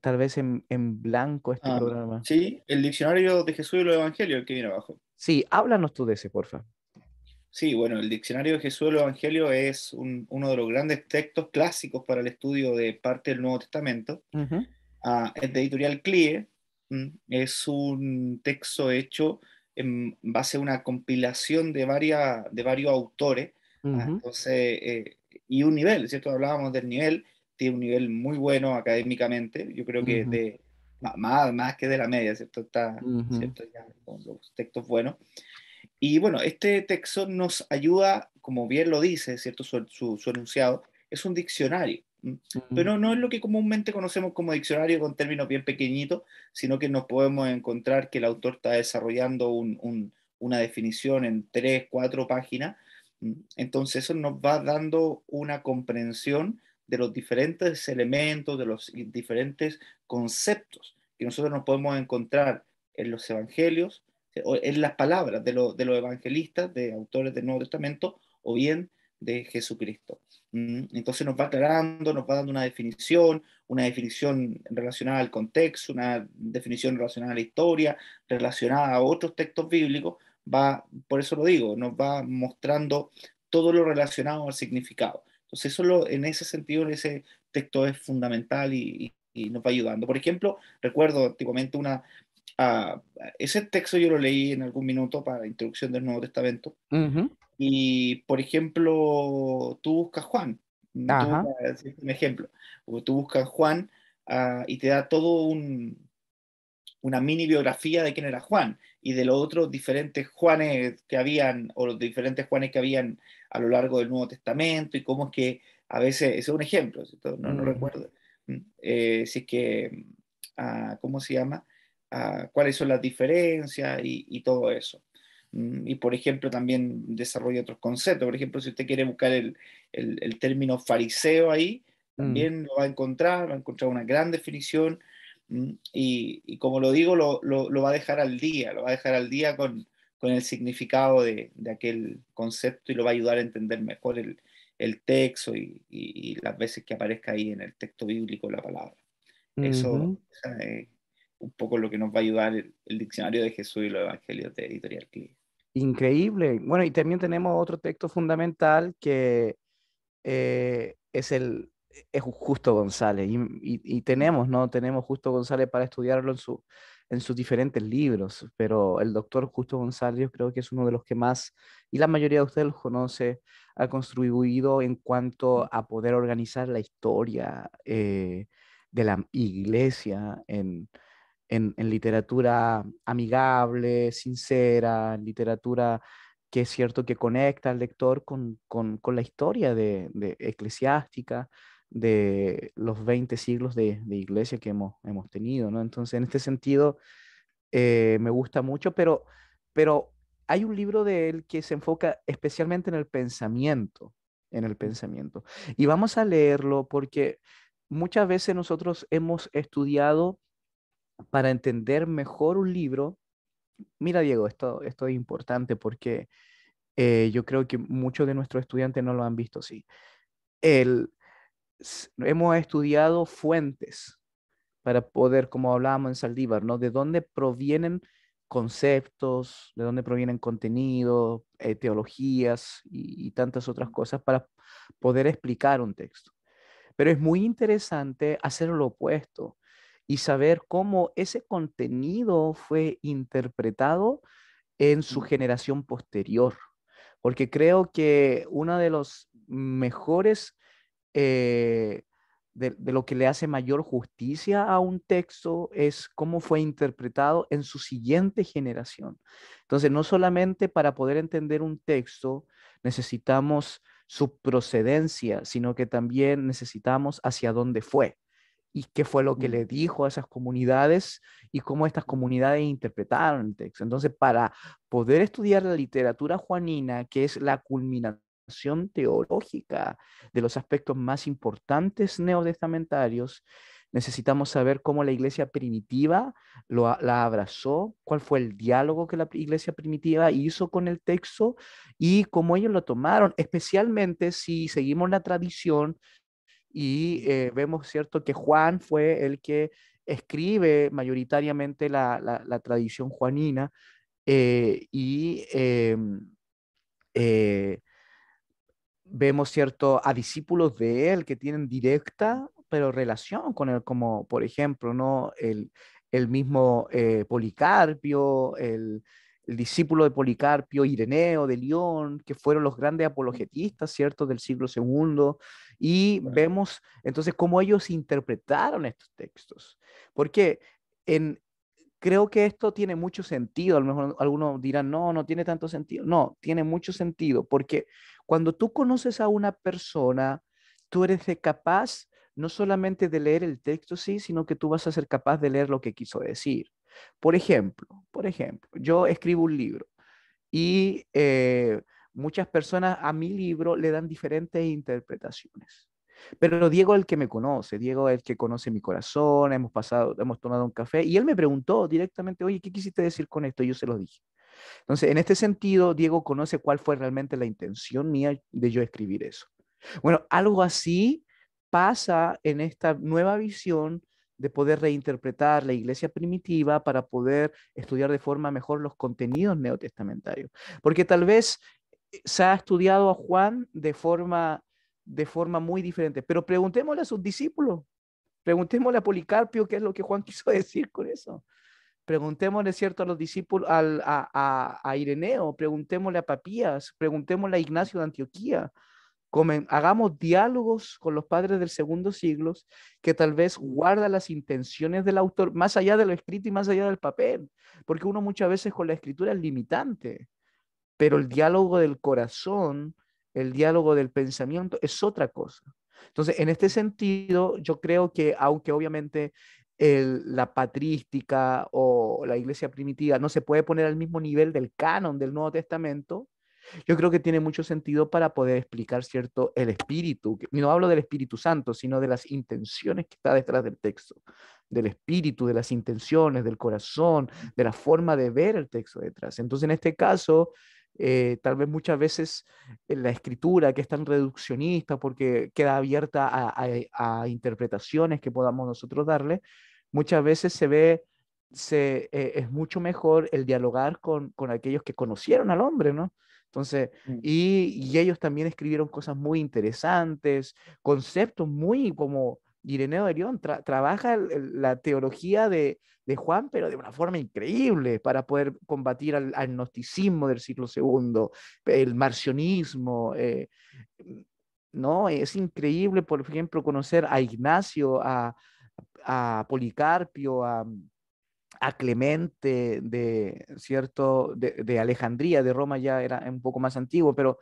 tal vez en, blanco este ah, programa. Sí, el diccionario de Jesús y los Evangelios, el que viene abajo. Sí, háblanos tú de ese, porfa. Sí, bueno, el diccionario de Jesús y los Evangelios es uno de los grandes textos clásicos para el estudio de parte del Nuevo Testamento. Ah, es de editorial CLIE. Es un texto hecho en base a una compilación de, varias, de varios autores. Ah, eh, y un nivel, ¿cierto? Hablábamos del nivel tiene un nivel muy bueno académicamente, yo creo que de, más, más que de la media, ¿cierto? Está ¿cierto? Ya, con los textos buenos. Y bueno, este texto nos ayuda, como bien lo dice, ¿cierto? Su, su, enunciado, es un diccionario, pero no es lo que comúnmente conocemos como diccionario con términos bien pequeñitos, sino que nos podemos encontrar que el autor está desarrollando una definición en tres, cuatro páginas. Entonces eso nos va dando una comprensión de los diferentes elementos, de los diferentes conceptos que nosotros nos podemos encontrar en los evangelios, en las palabras de, de los evangelistas, de autores del Nuevo Testamento, o bien de Jesucristo. Mm, entonces nos va aclarando, nos va dando una definición, una definición relacionada al contexto, una definición relacionada a la historia, relacionada a otros textos bíblicos, va, por eso lo digo, nos va mostrando todo lo relacionado al significado. Entonces, eso en ese sentido, ese texto es fundamental y, nos va ayudando. Por ejemplo, recuerdo antiguamente una, ah, ese texto yo lo leí en algún minuto para la introducción del Nuevo Testamento. Y, por ejemplo, tú buscas Juan. un ejemplo. O tú buscas Juan ah, y te da todo un, una mini biografía de quién era Juan y de los otros diferentes Juanes que habían, o los diferentes Juanes que habían a lo largo del Nuevo Testamento y cómo es que a veces, ese es un ejemplo, no, no mm. recuerdo, mm, eh, si es que, mm, ah, ¿cómo se llama? Ah, ¿Cuáles son las diferencias y, todo eso? y por ejemplo también desarrolla otros conceptos. Por ejemplo, si usted quiere buscar el, el, término fariseo ahí, también lo va a encontrar, va a encontrar una gran definición y, y como lo digo, lo, lo, va a dejar al día, lo va a dejar al día con, con el significado de, de, aquel concepto y lo va a ayudar a entender mejor el, el texto y, y, las veces que aparezca ahí en el texto bíblico la palabra. Eso es un poco lo que nos va a ayudar el, diccionario de Jesús y los evangelios de Editorial Click. Increíble. Bueno, y también tenemos otro texto fundamental que eh, es el Justo González. Y, y, y, tenemos, ¿no? Tenemos Justo González para estudiarlo en su, en sus diferentes libros, pero el doctor Justo González creo que es uno de los que más, y la mayoría de ustedes los conoce, ha contribuido en cuanto a poder organizar la historia eh, de la iglesia en, literatura amigable, sincera, literatura que es cierto que conecta al lector con, la historia de, de eclesiástica de los 20 siglos de, de iglesia que hemos, hemos tenido, ¿no? Entonces, en este sentido, eh, me gusta mucho, pero, pero hay un libro de él que se enfoca especialmente en el pensamiento, en el pensamiento. Y vamos a leerlo porque muchas veces nosotros hemos estudiado para entender mejor un libro. Mira, Diego, esto, esto es importante porque eh, yo creo que muchos de nuestros estudiantes no lo han visto así. El, hemos estudiado fuentes para poder, como hablábamos en Saldívar, ¿no? De dónde provienen conceptos, de dónde provienen contenidos, eh, teologías y, y, tantas otras cosas para poder explicar un texto. Pero es muy interesante hacer lo opuesto y saber cómo ese contenido fue interpretado en su generación posterior. Porque creo que uno de los mejores eh, de, de, lo que le hace mayor justicia a un texto es cómo fue interpretado en su siguiente generación. Entonces, no solamente para poder entender un texto necesitamos su procedencia, sino que también necesitamos hacia dónde fue y qué fue lo que le dijo a esas comunidades y cómo estas comunidades interpretaron el texto. Entonces, para poder estudiar la literatura juanina, que es la culminación, teológica de los aspectos más importantes neodestamentarios necesitamos saber cómo la iglesia primitiva la abrazó, cuál fue el diálogo que la iglesia primitiva hizo con el texto y cómo ellos lo tomaron, especialmente si seguimos la tradición y eh, vemos, ¿cierto?, que Juan fue el que escribe mayoritariamente la, tradición juanina eh, y... Em, eh, vemos, ¿cierto?, a discípulos de él que tienen directa, pero relación con él, como por ejemplo, ¿no? El, el mismo eh, Policarpio, el, discípulo de Policarpio, Ireneo de León, que fueron los grandes apologetistas, ¿cierto?, del siglo II. Y vemos entonces cómo ellos interpretaron estos textos. Porque en, creo que esto tiene mucho sentido. A lo mejor algunos dirán, no, no tiene tanto sentido. No, tiene mucho sentido porque cuando tú conoces a una persona, tú eres capaz no solamente de leer el texto, sí, sino que tú vas a ser capaz de leer lo que quiso decir. Por ejemplo, por ejemplo, yo escribo un libro y eh, muchas personas a mi libro le dan diferentes interpretaciones. Pero Diego es el que me conoce, Diego es el que conoce mi corazón, hemos pasado, hemos tomado un café y él me preguntó directamente, oye, ¿qué quisiste decir con esto? Y yo se lo dije. Entonces, en este sentido, Diego conoce cuál fue realmente la intención mía de yo escribir eso. Bueno, algo así pasa en esta nueva visión de poder reinterpretar la iglesia primitiva para poder estudiar de forma mejor los contenidos neotestamentarios. Porque tal vez eh, se ha estudiado a Juan de forma de forma muy diferente. Pero preguntémosle a sus discípulos, preguntémosle a Policarpio qué es lo que Juan quiso decir con eso. Preguntémosle, ¿cierto?, a los discípulos, al, a, a, Ireneo, preguntémosle a Papías, preguntémosle a Ignacio de Antioquía. Comen, hagamos diálogos con los padres del segundo siglo que tal vez guarda las intenciones del autor, más allá de lo escrito y más allá del papel, porque uno muchas veces con la escritura es limitante, pero el diálogo del corazón el diálogo del pensamiento es otra cosa. Entonces, en este sentido, yo creo que aunque obviamente la patrística o la iglesia primitiva no se puede poner al mismo nivel del canon del Nuevo Testamento, yo creo que tiene mucho sentido para poder explicar, ¿cierto?, el espíritu. No hablo del Espíritu Santo, sino de las intenciones que está detrás del texto, del espíritu, de las intenciones, del corazón, de la forma de ver el texto detrás. Entonces, en este caso, eh, tal vez muchas veces eh, la escritura que es tan reduccionista porque queda abierta eh, a, interpretaciones que podamos nosotros darle, muchas veces se ve, se, es mucho mejor el dialogar con, con, aquellos que conocieron al hombre, ¿no? Entonces, mm. y, y ellos también escribieron cosas muy interesantes, conceptos muy como Ireneo de León trabaja la teología de, Juan, pero de una forma increíble para poder combatir al, gnosticismo del siglo II, el marcionismo. Eh, ¿no? Es increíble, por ejemplo, conocer a Ignacio, a, Policarpio, a, Clemente de, ¿cierto? De, Alejandría, de Roma ya era un poco más antiguo, pero,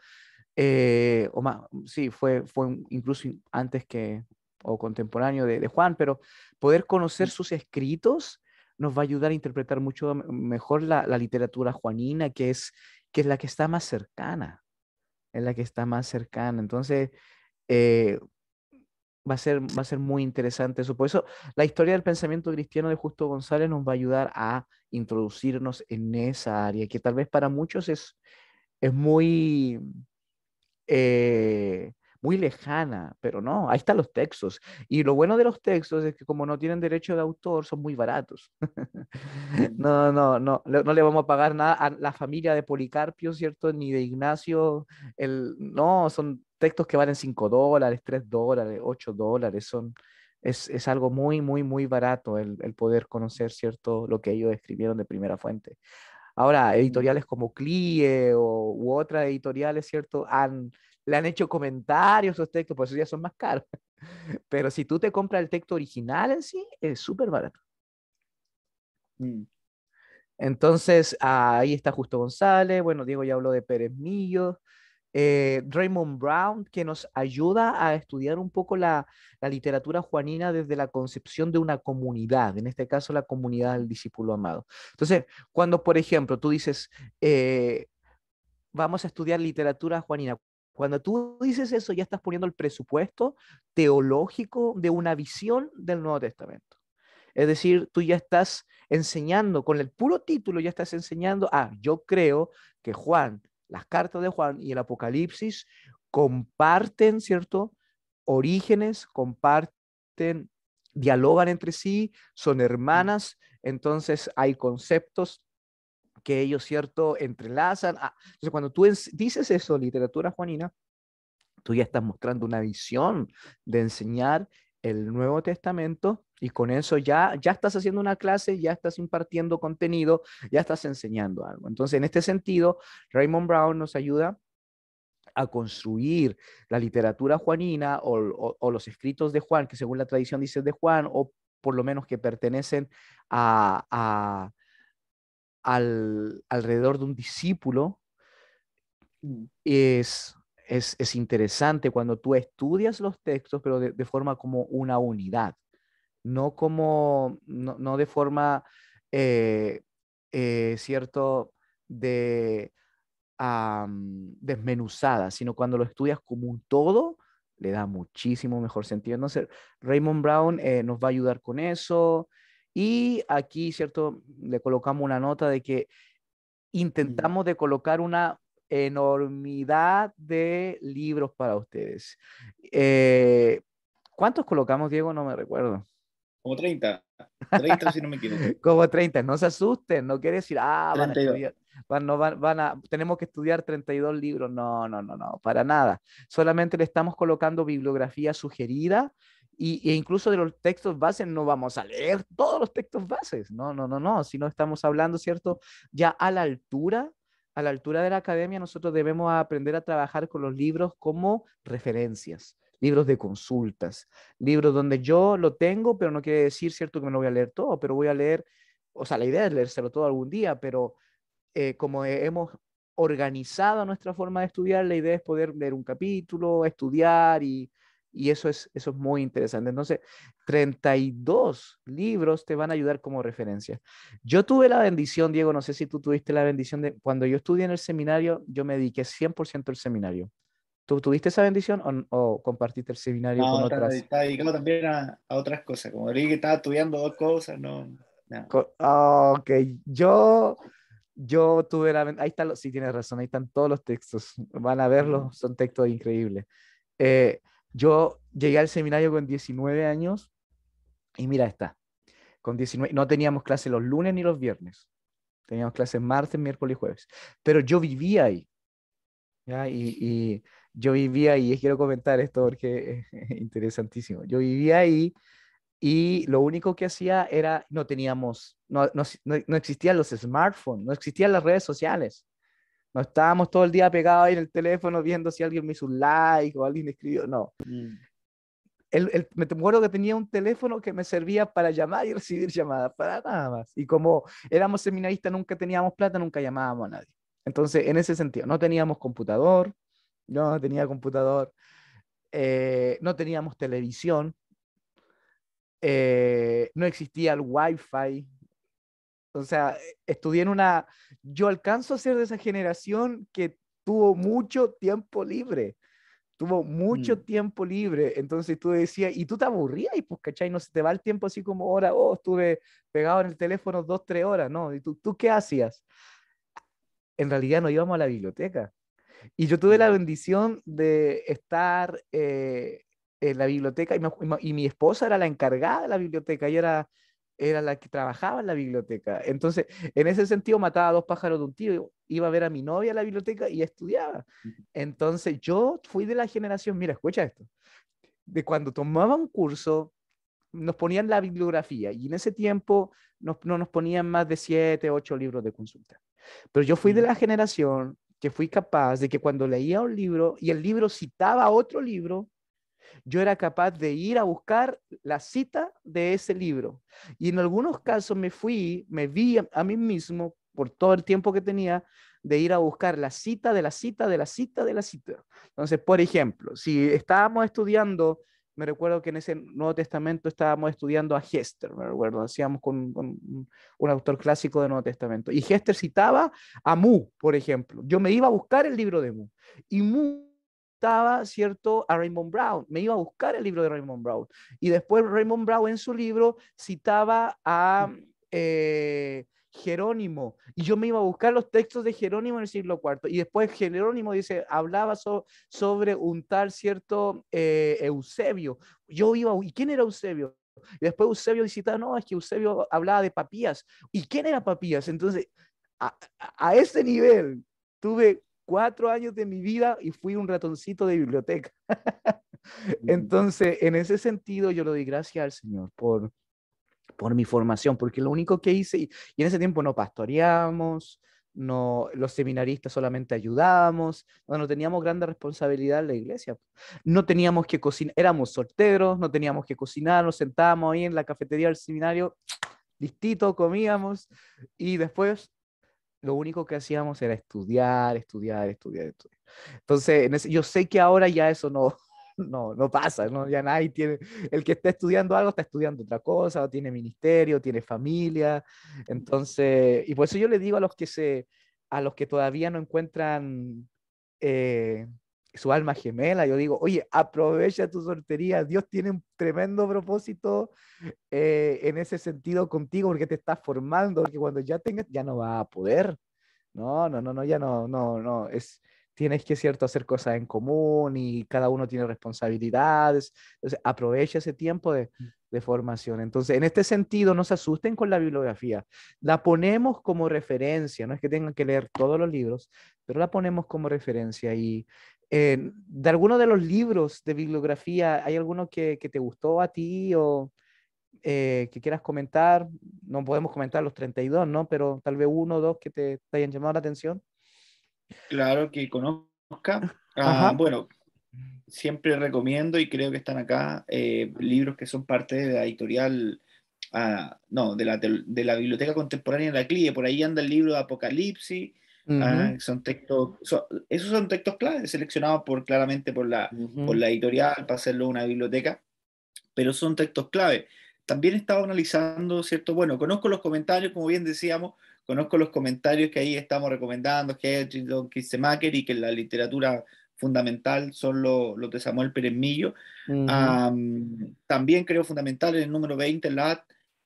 eh, o sí, fue, fue incluso antes que, o contemporáneo de, Juan, pero poder conocer sus escritos nos va a ayudar a interpretar mucho mejor la, literatura juanina, que es, que es la que está más cercana, es la que está más cercana. Entonces, eh, va, a ser, va a ser muy interesante eso. Por eso, la historia del pensamiento cristiano de Justo González nos va a ayudar a introducirnos en esa área, que tal vez para muchos es, es muy... Eh, muy lejana, pero no, ahí están los textos. Y lo bueno de los textos es que como no tienen derecho de autor, son muy baratos. no, no, no, no le vamos a pagar nada a la familia de Policarpio, ¿cierto? Ni de Ignacio. El, no, son textos que valen 5 dólares, 3 dólares, 8 dólares, son... Es, es, algo muy, muy, muy barato el, poder conocer, ¿cierto?, lo que ellos escribieron de primera fuente. Ahora, editoriales como CLIE o, u otras editoriales, ¿cierto?, han le han hecho comentarios a los textos, por eso ya son más caros. Pero si tú te compras el texto original en sí, es súper barato. Mm. Entonces, ahí está Justo González, bueno, Diego ya habló de Pérez Millo, eh, Raymond Brown, que nos ayuda a estudiar un poco la, literatura juanina desde la concepción de una comunidad, en este caso la comunidad del discípulo amado. Entonces, cuando, por ejemplo, tú dices, eh, vamos a estudiar literatura juanina, cuando tú dices eso, ya estás poniendo el presupuesto teológico de una visión del Nuevo Testamento. Es decir, tú ya estás enseñando, con el puro título ya estás enseñando, ah, yo creo que Juan, las cartas de Juan y el Apocalipsis comparten, ¿cierto? Orígenes, comparten, dialogan entre sí, son mm. hermanas, entonces hay conceptos que ellos, ¿cierto?, entrelazan. Ah, entonces, cuando tú dices eso, literatura juanina, tú ya estás mostrando una visión de enseñar el Nuevo Testamento y con eso ya, ya estás haciendo una clase, ya estás impartiendo contenido, ya estás enseñando algo. Entonces, en este sentido, Raymond Brown nos ayuda a construir la literatura juanina o, los escritos de Juan, que según la tradición dice de Juan, o por lo menos que pertenecen a al, alrededor de un discípulo es, interesante cuando tú estudias los textos, pero de, forma como una unidad, no como, no, de forma, eh, eh, cierto, de desmenuzada, sino cuando lo estudias como un todo, le da muchísimo mejor sentido. Entonces, Raymond Brown eh, nos va a ayudar con eso. Y aquí, ¿cierto? Le colocamos una nota de que intentamos de colocar una enormidad de libros para ustedes. Eh, ¿Cuántos colocamos, Diego? No me recuerdo. Como 30. 30 si no me equivoco. Como 30. No se asusten. No quiere decir, ah, van van a, tenemos que estudiar 32 libros. No, no, no, no. Para nada. Solamente le estamos colocando bibliografía sugerida y, e incluso de los textos bases no vamos a leer todos los textos bases, no, no, no, no, si no estamos hablando, ¿cierto? Ya a la altura, a la altura de la academia, nosotros debemos aprender a trabajar con los libros como referencias, libros de consultas, libros donde yo lo tengo, pero no quiere decir, ¿cierto?, que me lo voy a leer todo, pero voy a leer, o sea, la idea es leérselo todo algún día, pero eh, como hemos organizado nuestra forma de estudiar, la idea es poder leer un capítulo, estudiar y y eso es, eso es muy interesante. Entonces, 32 libros te van a ayudar como referencia. Yo tuve la bendición, Diego, no sé si tú tuviste la bendición de cuando yo estudié en el seminario, yo me dediqué 100% al seminario. ¿Tú tuviste esa bendición o, compartiste el seminario con otras? Estaba dedicado también a, otras cosas. Como dije que estaba estudiando dos cosas, no. Ah, ok, yo yo tuve la... Ahí está, sí, tienes razón, ahí están todos los textos, van a verlos, son textos increíbles. Eh, yo llegué al seminario con 19 años y mira, está. Con 19, no teníamos clases los lunes ni los viernes. Teníamos clases martes, miércoles y jueves. Pero yo vivía ahí. ¿ya? Y, yo vivía ahí. y Quiero comentar esto porque es interesantísimo. Yo vivía ahí y lo único que hacía era, no teníamos, no, no existían los smartphones, no existían las redes sociales. No estábamos todo el día pegados ahí en el teléfono viendo si alguien me hizo un like o alguien escribió, no. Mm. me acuerdo que tenía un teléfono que me servía para llamar y recibir llamadas, para nada más. Y como éramos seminaristas, nunca teníamos plata, nunca llamábamos a nadie. Entonces, en ese sentido, no teníamos computador, no tenía computador, eh, no teníamos televisión, eh, no existía el wifi, o sea, e, estudié en una... Yo alcanzo a ser de esa generación que tuvo mucho tiempo libre. Tuvo mucho mm. tiempo libre. Entonces tú decías, y tú te aburrías, y pues, ¿cachai? No se te va el tiempo así como ahora, oh, estuve pegado en el teléfono dos, tres horas, ¿no? ¿Y tú, qué hacías? En realidad no íbamos a la biblioteca. Y yo tuve la bendición de estar eh, en la biblioteca, y mi, esposa era la encargada de la biblioteca, y era era la que trabajaba en la biblioteca. Entonces, en ese sentido, mataba a dos pájaros de un tiro. Iba a ver a mi novia a la biblioteca y estudiaba. Entonces, yo fui de la generación, mira, escucha esto, de cuando tomaba un curso, nos ponían la bibliografía y en ese tiempo no, no nos ponían más de siete, ocho libros de consulta. Pero yo fui de la generación que fui capaz de que cuando leía un libro y el libro citaba otro libro, yo era capaz de ir a buscar la cita de ese libro. Y en algunos casos me fui, me vi a mí mismo por todo el tiempo que tenía de ir a buscar la cita de la cita de la cita de la cita. Entonces, por ejemplo, si estábamos estudiando, me recuerdo que en ese Nuevo Testamento estábamos estudiando a Hester, me recuerdo, hacíamos con, un autor clásico del Nuevo Testamento. Y Hester citaba a Mu, por ejemplo. Yo me iba a buscar el libro de Mu. Y Mu citaba ¿cierto?, a Raymond Brown. Me iba a buscar el libro de Raymond Brown. Y después Raymond Brown en su libro citaba a... Mm. Eh, Jerónimo. Y yo me iba a buscar los textos de Jerónimo en el siglo IV. Y después Jerónimo dice, hablaba sobre un tal cierto eh, Eusebio. Yo iba, ¿y quién era Eusebio? Y después Eusebio visitaba, no, es que Eusebio hablaba de papías. ¿Y quién era papías? Entonces, a, a ese nivel tuve cuatro años de mi vida y fui un ratoncito de biblioteca. Entonces, en ese sentido, yo le doy gracias al Señor por, por mi formación, porque lo único que hice, y, en ese tiempo no pastoreamos, no, los seminaristas solamente ayudábamos, no, teníamos grande responsabilidad en la iglesia. No teníamos que cocinar, éramos solteros, no teníamos que cocinar, nos sentábamos ahí en la cafetería del seminario, listito, comíamos, y después lo único que hacíamos era estudiar, estudiar, estudiar, estudiar. Entonces, yo sé que ahora ya eso no, no, no pasa, ¿no? ya nadie tiene, el que está estudiando algo está estudiando otra cosa, tiene ministerio, tiene familia, entonces, y por eso yo le digo a los que se, a los que todavía no encuentran eh, su alma gemela. Yo digo, oye, aprovecha tu sortería. Dios tiene un tremendo propósito eh, en ese sentido contigo porque te está formando, que cuando ya tengas, ya no va a poder. No, no, no, no, ya no, no, no. Es, tienes que, cierto, hacer cosas en común y cada uno tiene responsabilidades. Entonces, aprovecha ese tiempo de, mm. de formación. Entonces, en este sentido, no se asusten con la bibliografía. La ponemos como referencia, no es que tengan que leer todos los libros, pero la ponemos como referencia y, de alguno de los libros de bibliografía, ¿hay alguno que, te gustó a ti o eh, que quieras comentar? No podemos comentar los 32, ¿no? Pero tal vez uno o dos que te, hayan llamado la atención. Claro que conozca. Ah, bueno, siempre recomiendo y creo que están acá eh, libros que son parte de la editorial, ah, no, de la, de la Biblioteca Contemporánea de la CLIE. Por ahí anda el libro de Apocalipsis, Ah, son textos, esos son textos clave, seleccionados por, claramente por la, por la editorial para hacerlo una biblioteca, pero son textos clave. También estaba analizando, ¿cierto? Bueno, conozco los comentarios, como bien decíamos, conozco los comentarios que ahí estamos recomendando, que Kissemaker y que la literatura fundamental son los, de Samuel Pérez Millo. también creo fundamental en el número 20, LAT,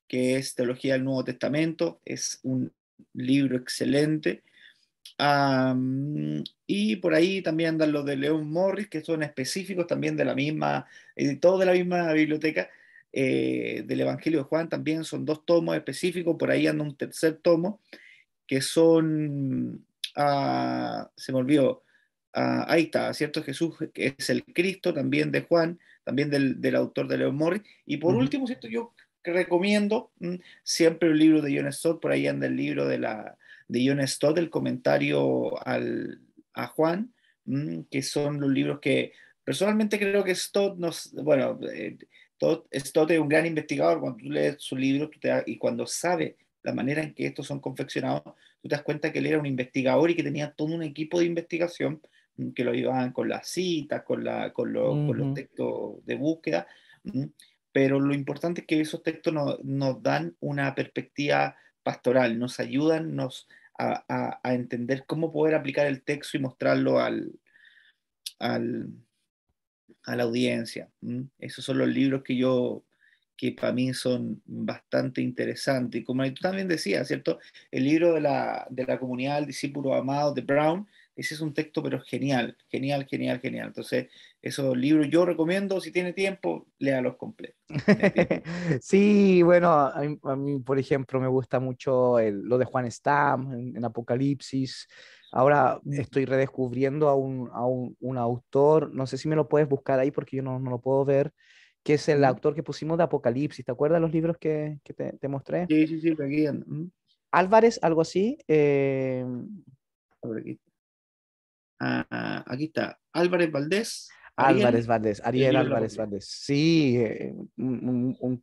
que es Teología del Nuevo Testamento, es un libro excelente Ah, mm, y por ahí también andan los de León Morris, que son específicos también de la misma, y eh, todo de la misma biblioteca. Eh, del Evangelio de Juan también son dos tomos específicos, por ahí anda un tercer tomo, que son, ah, se me olvidó, ah, ahí está, ¿cierto? Jesús que es el Cristo también de Juan, también del, autor de León Morris. Y por último, ¿cierto? Yo recomiendo mm, siempre el libro de John Stott, por ahí anda el libro de la, de John Stott, el comentario al, a Juan, mm, que son los libros que personalmente creo que Stott nos, bueno, eh, Stott, es un gran investigador, cuando tú lees sus libros y cuando sabes la manera en que estos son confeccionados, tú te das cuenta que él era un investigador y que tenía todo un equipo de investigación mm, que lo llevaban con las citas, con, la, con, con los textos de búsqueda, mm, pero lo importante es que esos textos nos dan una perspectiva pastoral, nos ayudan a, entender cómo poder aplicar el texto y mostrarlo al, a la audiencia. Esos son los libros que yo que para mí son bastante interesantes. Y como tú también decías, ¿cierto? El libro de la, de la comunidad del discípulo amado de Brown ese es un texto, pero genial, genial, genial, genial. Entonces, esos libros yo recomiendo, si tiene tiempo, léalos completos. sí, bueno, a mí, por ejemplo, me gusta mucho el, lo de Juan Stam en, Apocalipsis. Ahora mm. estoy redescubriendo a, un, autor, no sé si me lo puedes buscar ahí porque yo no, lo puedo ver, que es el mm. autor que pusimos de Apocalipsis. ¿Te acuerdas los libros que, te, mostré? Sí, sí, sí, aquí. Mm. Álvarez, algo así. Eh... Aquí. Ah, aquí está, Álvarez Valdés. Álvarez Valdés, Ariel Álvarez Valdés. Sí, eh, un,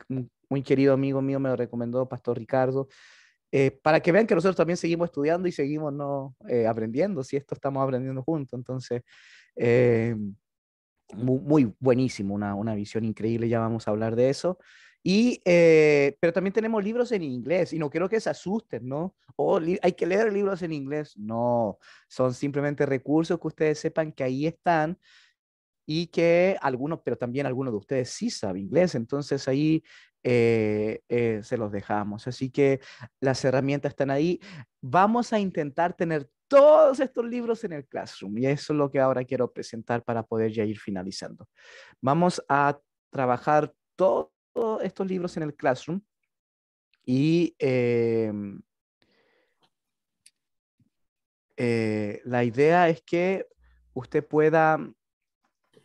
muy querido amigo mío me lo recomendó, Pastor Ricardo. Eh, para que vean que nosotros también seguimos estudiando y seguimos no, eh, aprendiendo, si esto estamos aprendiendo juntos. Entonces, muy, buenísimo, una, una visión increíble, ya vamos a hablar de eso. Y, eh, pero también tenemos libros en inglés y no quiero que se asusten, ¿no? o oh, hay que leer libros en inglés. No, son simplemente recursos que ustedes sepan que ahí están y que algunos, pero también algunos de ustedes sí saben inglés, entonces ahí eh, eh, se los dejamos. Así que las herramientas están ahí. Vamos a intentar tener todos estos libros en el Classroom y eso es lo que ahora quiero presentar para poder ya ir finalizando. Vamos a trabajar todos estos libros en el classroom y em, eh, la idea es que usted pueda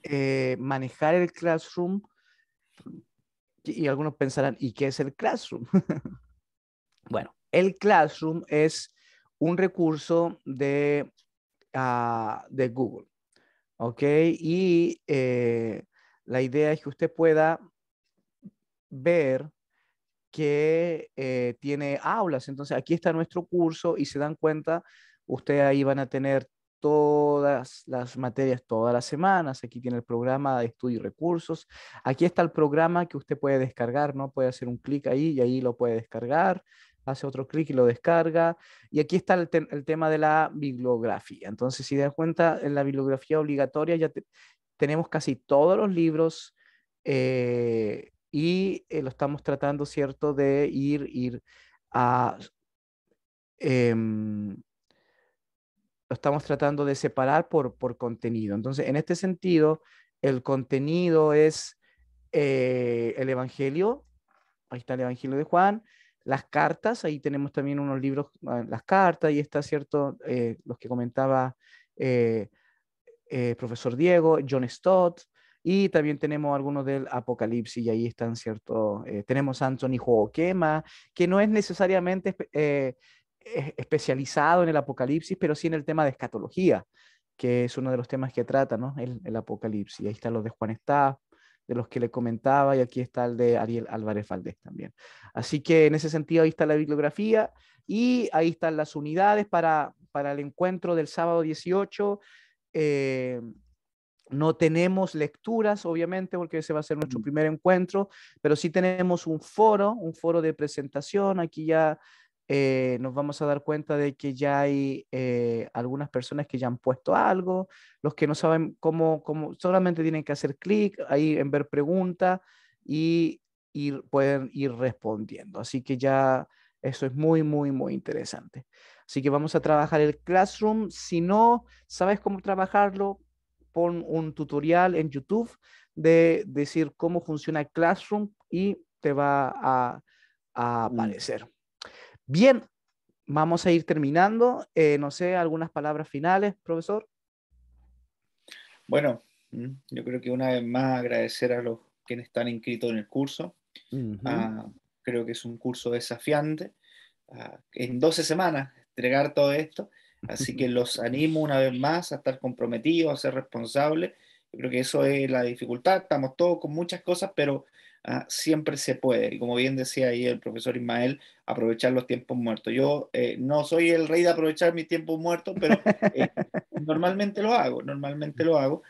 eh, manejar el classroom y, algunos pensarán, ¿y qué es el classroom? bueno, el classroom es un recurso de, ah, de Google, ¿ok? Y eh, la idea es que usted pueda ver que eh, tiene aulas. Entonces, aquí está nuestro curso y se dan cuenta, ustedes ahí van a tener todas las materias todas las semanas. Aquí tiene el programa de estudio y recursos. Aquí está el programa que usted puede descargar, ¿no? Puede hacer un clic ahí y ahí lo puede descargar. Hace otro clic y lo descarga. Y aquí está el, tema de la bibliografía. Entonces, si dan cuenta, en la bibliografía obligatoria ya tenemos casi todos los libros eh, y eh, lo estamos tratando, ¿cierto?, de ir, ir a... Em, lo estamos tratando de separar por, por contenido. Entonces, en este sentido, el contenido es eh, el Evangelio, ahí está el Evangelio de Juan, las cartas, ahí tenemos también unos libros, ah, las cartas, y está, ¿cierto?, eh, los que comentaba profesor Diego, John Stott, y también tenemos algunos del Apocalipsis, y ahí están, ¿cierto? Eh, tenemos Anthony Joaquema, que no es necesariamente eh, especializado en el Apocalipsis, pero sí en el tema de escatología, que es uno de los temas que trata, ¿no? El, Apocalipsis. Ahí están los de Juan está de los que le comentaba, y aquí está el de Ariel Álvarez Valdés también. Así que en ese sentido, ahí está la bibliografía y ahí están las unidades para, para el encuentro del sábado 18. No tenemos lecturas, obviamente, porque ese va a ser nuestro primer encuentro, pero sí tenemos un foro, un foro de presentación. Aquí ya eh, nos vamos a dar cuenta de que ya hay eh, algunas personas que ya han puesto algo, los que no saben cómo, cómo solamente tienen que hacer clic ahí en ver pregunta y, y pueden ir respondiendo. Así que ya eso es muy, muy, muy interesante. Así que vamos a trabajar el Classroom. Si no sabes cómo trabajarlo, pon un tutorial en YouTube de decir cómo funciona el Classroom y te va a, mm. aparecer. Bien, vamos a ir terminando. Eh, no sé, algunas palabras finales, profesor. Bueno, mm, yo creo que una vez más agradecer a los que están inscritos en el curso. Ah, creo que es un curso desafiante. Ah, en 12 semanas entregar todo esto Así que los animo una vez más a estar comprometidos, a ser responsables. creo que eso es la dificultad. Estamos todos con muchas cosas, pero ah, siempre se puede. Y como bien decía ahí el profesor Ismael, aprovechar los tiempos muertos. Yo eh, no soy el rey de aprovechar mis tiempos muertos, pero eh, normalmente lo hago, normalmente lo hago.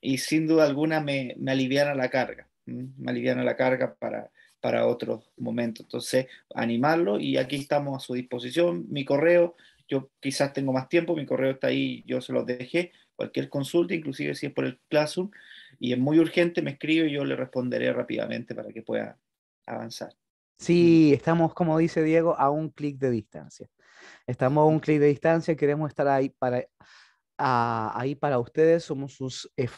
Y sin duda alguna me, me aliviana la carga, me aliviana la carga para, para otros momentos. Entonces, animarlo y aquí estamos a su disposición. Mi correo, yo quizás tengo más tiempo, mi correo está ahí, yo se lo dejé, cualquier consulta, inclusive si es por el Classroom, y es muy urgente, me escribe y yo le responderé rápidamente para que pueda avanzar. Sí, estamos, como dice Diego, a un clic de distancia. Estamos a un clic de distancia, queremos estar ahí para, ahí para ustedes, somos sus eh,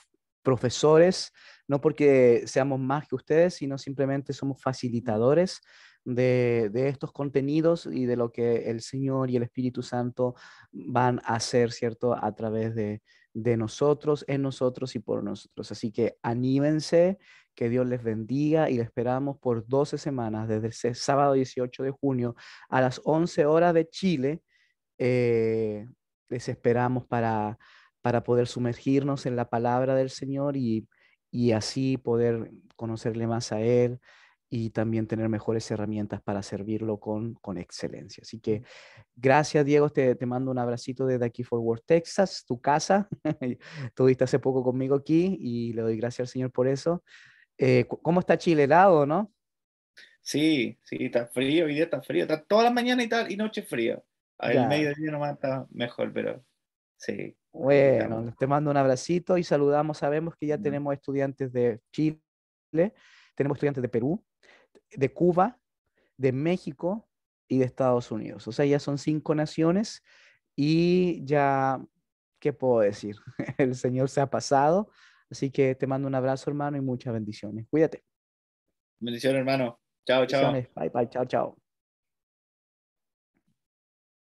profesores, no porque seamos más que ustedes, sino simplemente somos facilitadores de, estos contenidos y de lo que el Señor y el Espíritu Santo van a hacer, ¿cierto? A través de, nosotros, en nosotros y por nosotros. Así que anímense, que Dios les bendiga y les esperamos por 12 semanas, desde el sábado 18 de junio a las 11 horas de Chile. Eh, les esperamos para, poder sumergirnos en la palabra del Señor y, y así poder conocerle más a Él, y también tener mejores herramientas para servirlo con, con excelencia. Así que gracias, Diego. Te, te mando un abracito desde aquí, Forward Texas, tu casa. Tuviste hace poco conmigo aquí y le doy gracias al Señor por eso. Eh, ¿Cómo está Chile? ¿Helado, no? Sí, sí, está frío, hoy día está frío. Está toda la mañana y, tal, y noche frío. El mediodía nomás está mejor, pero sí. Bueno, te mando un abracito y saludamos. Sabemos que ya tenemos estudiantes de Chile, tenemos estudiantes de Perú, de Cuba, de México y de Estados Unidos. O sea, ya son cinco naciones y ya, ¿qué puedo decir? El Señor se ha pasado. Así que te mando un abrazo, hermano, y muchas bendiciones. Cuídate. Bendiciones, hermano. Chao, chao. Bye, bye. Chao, chao.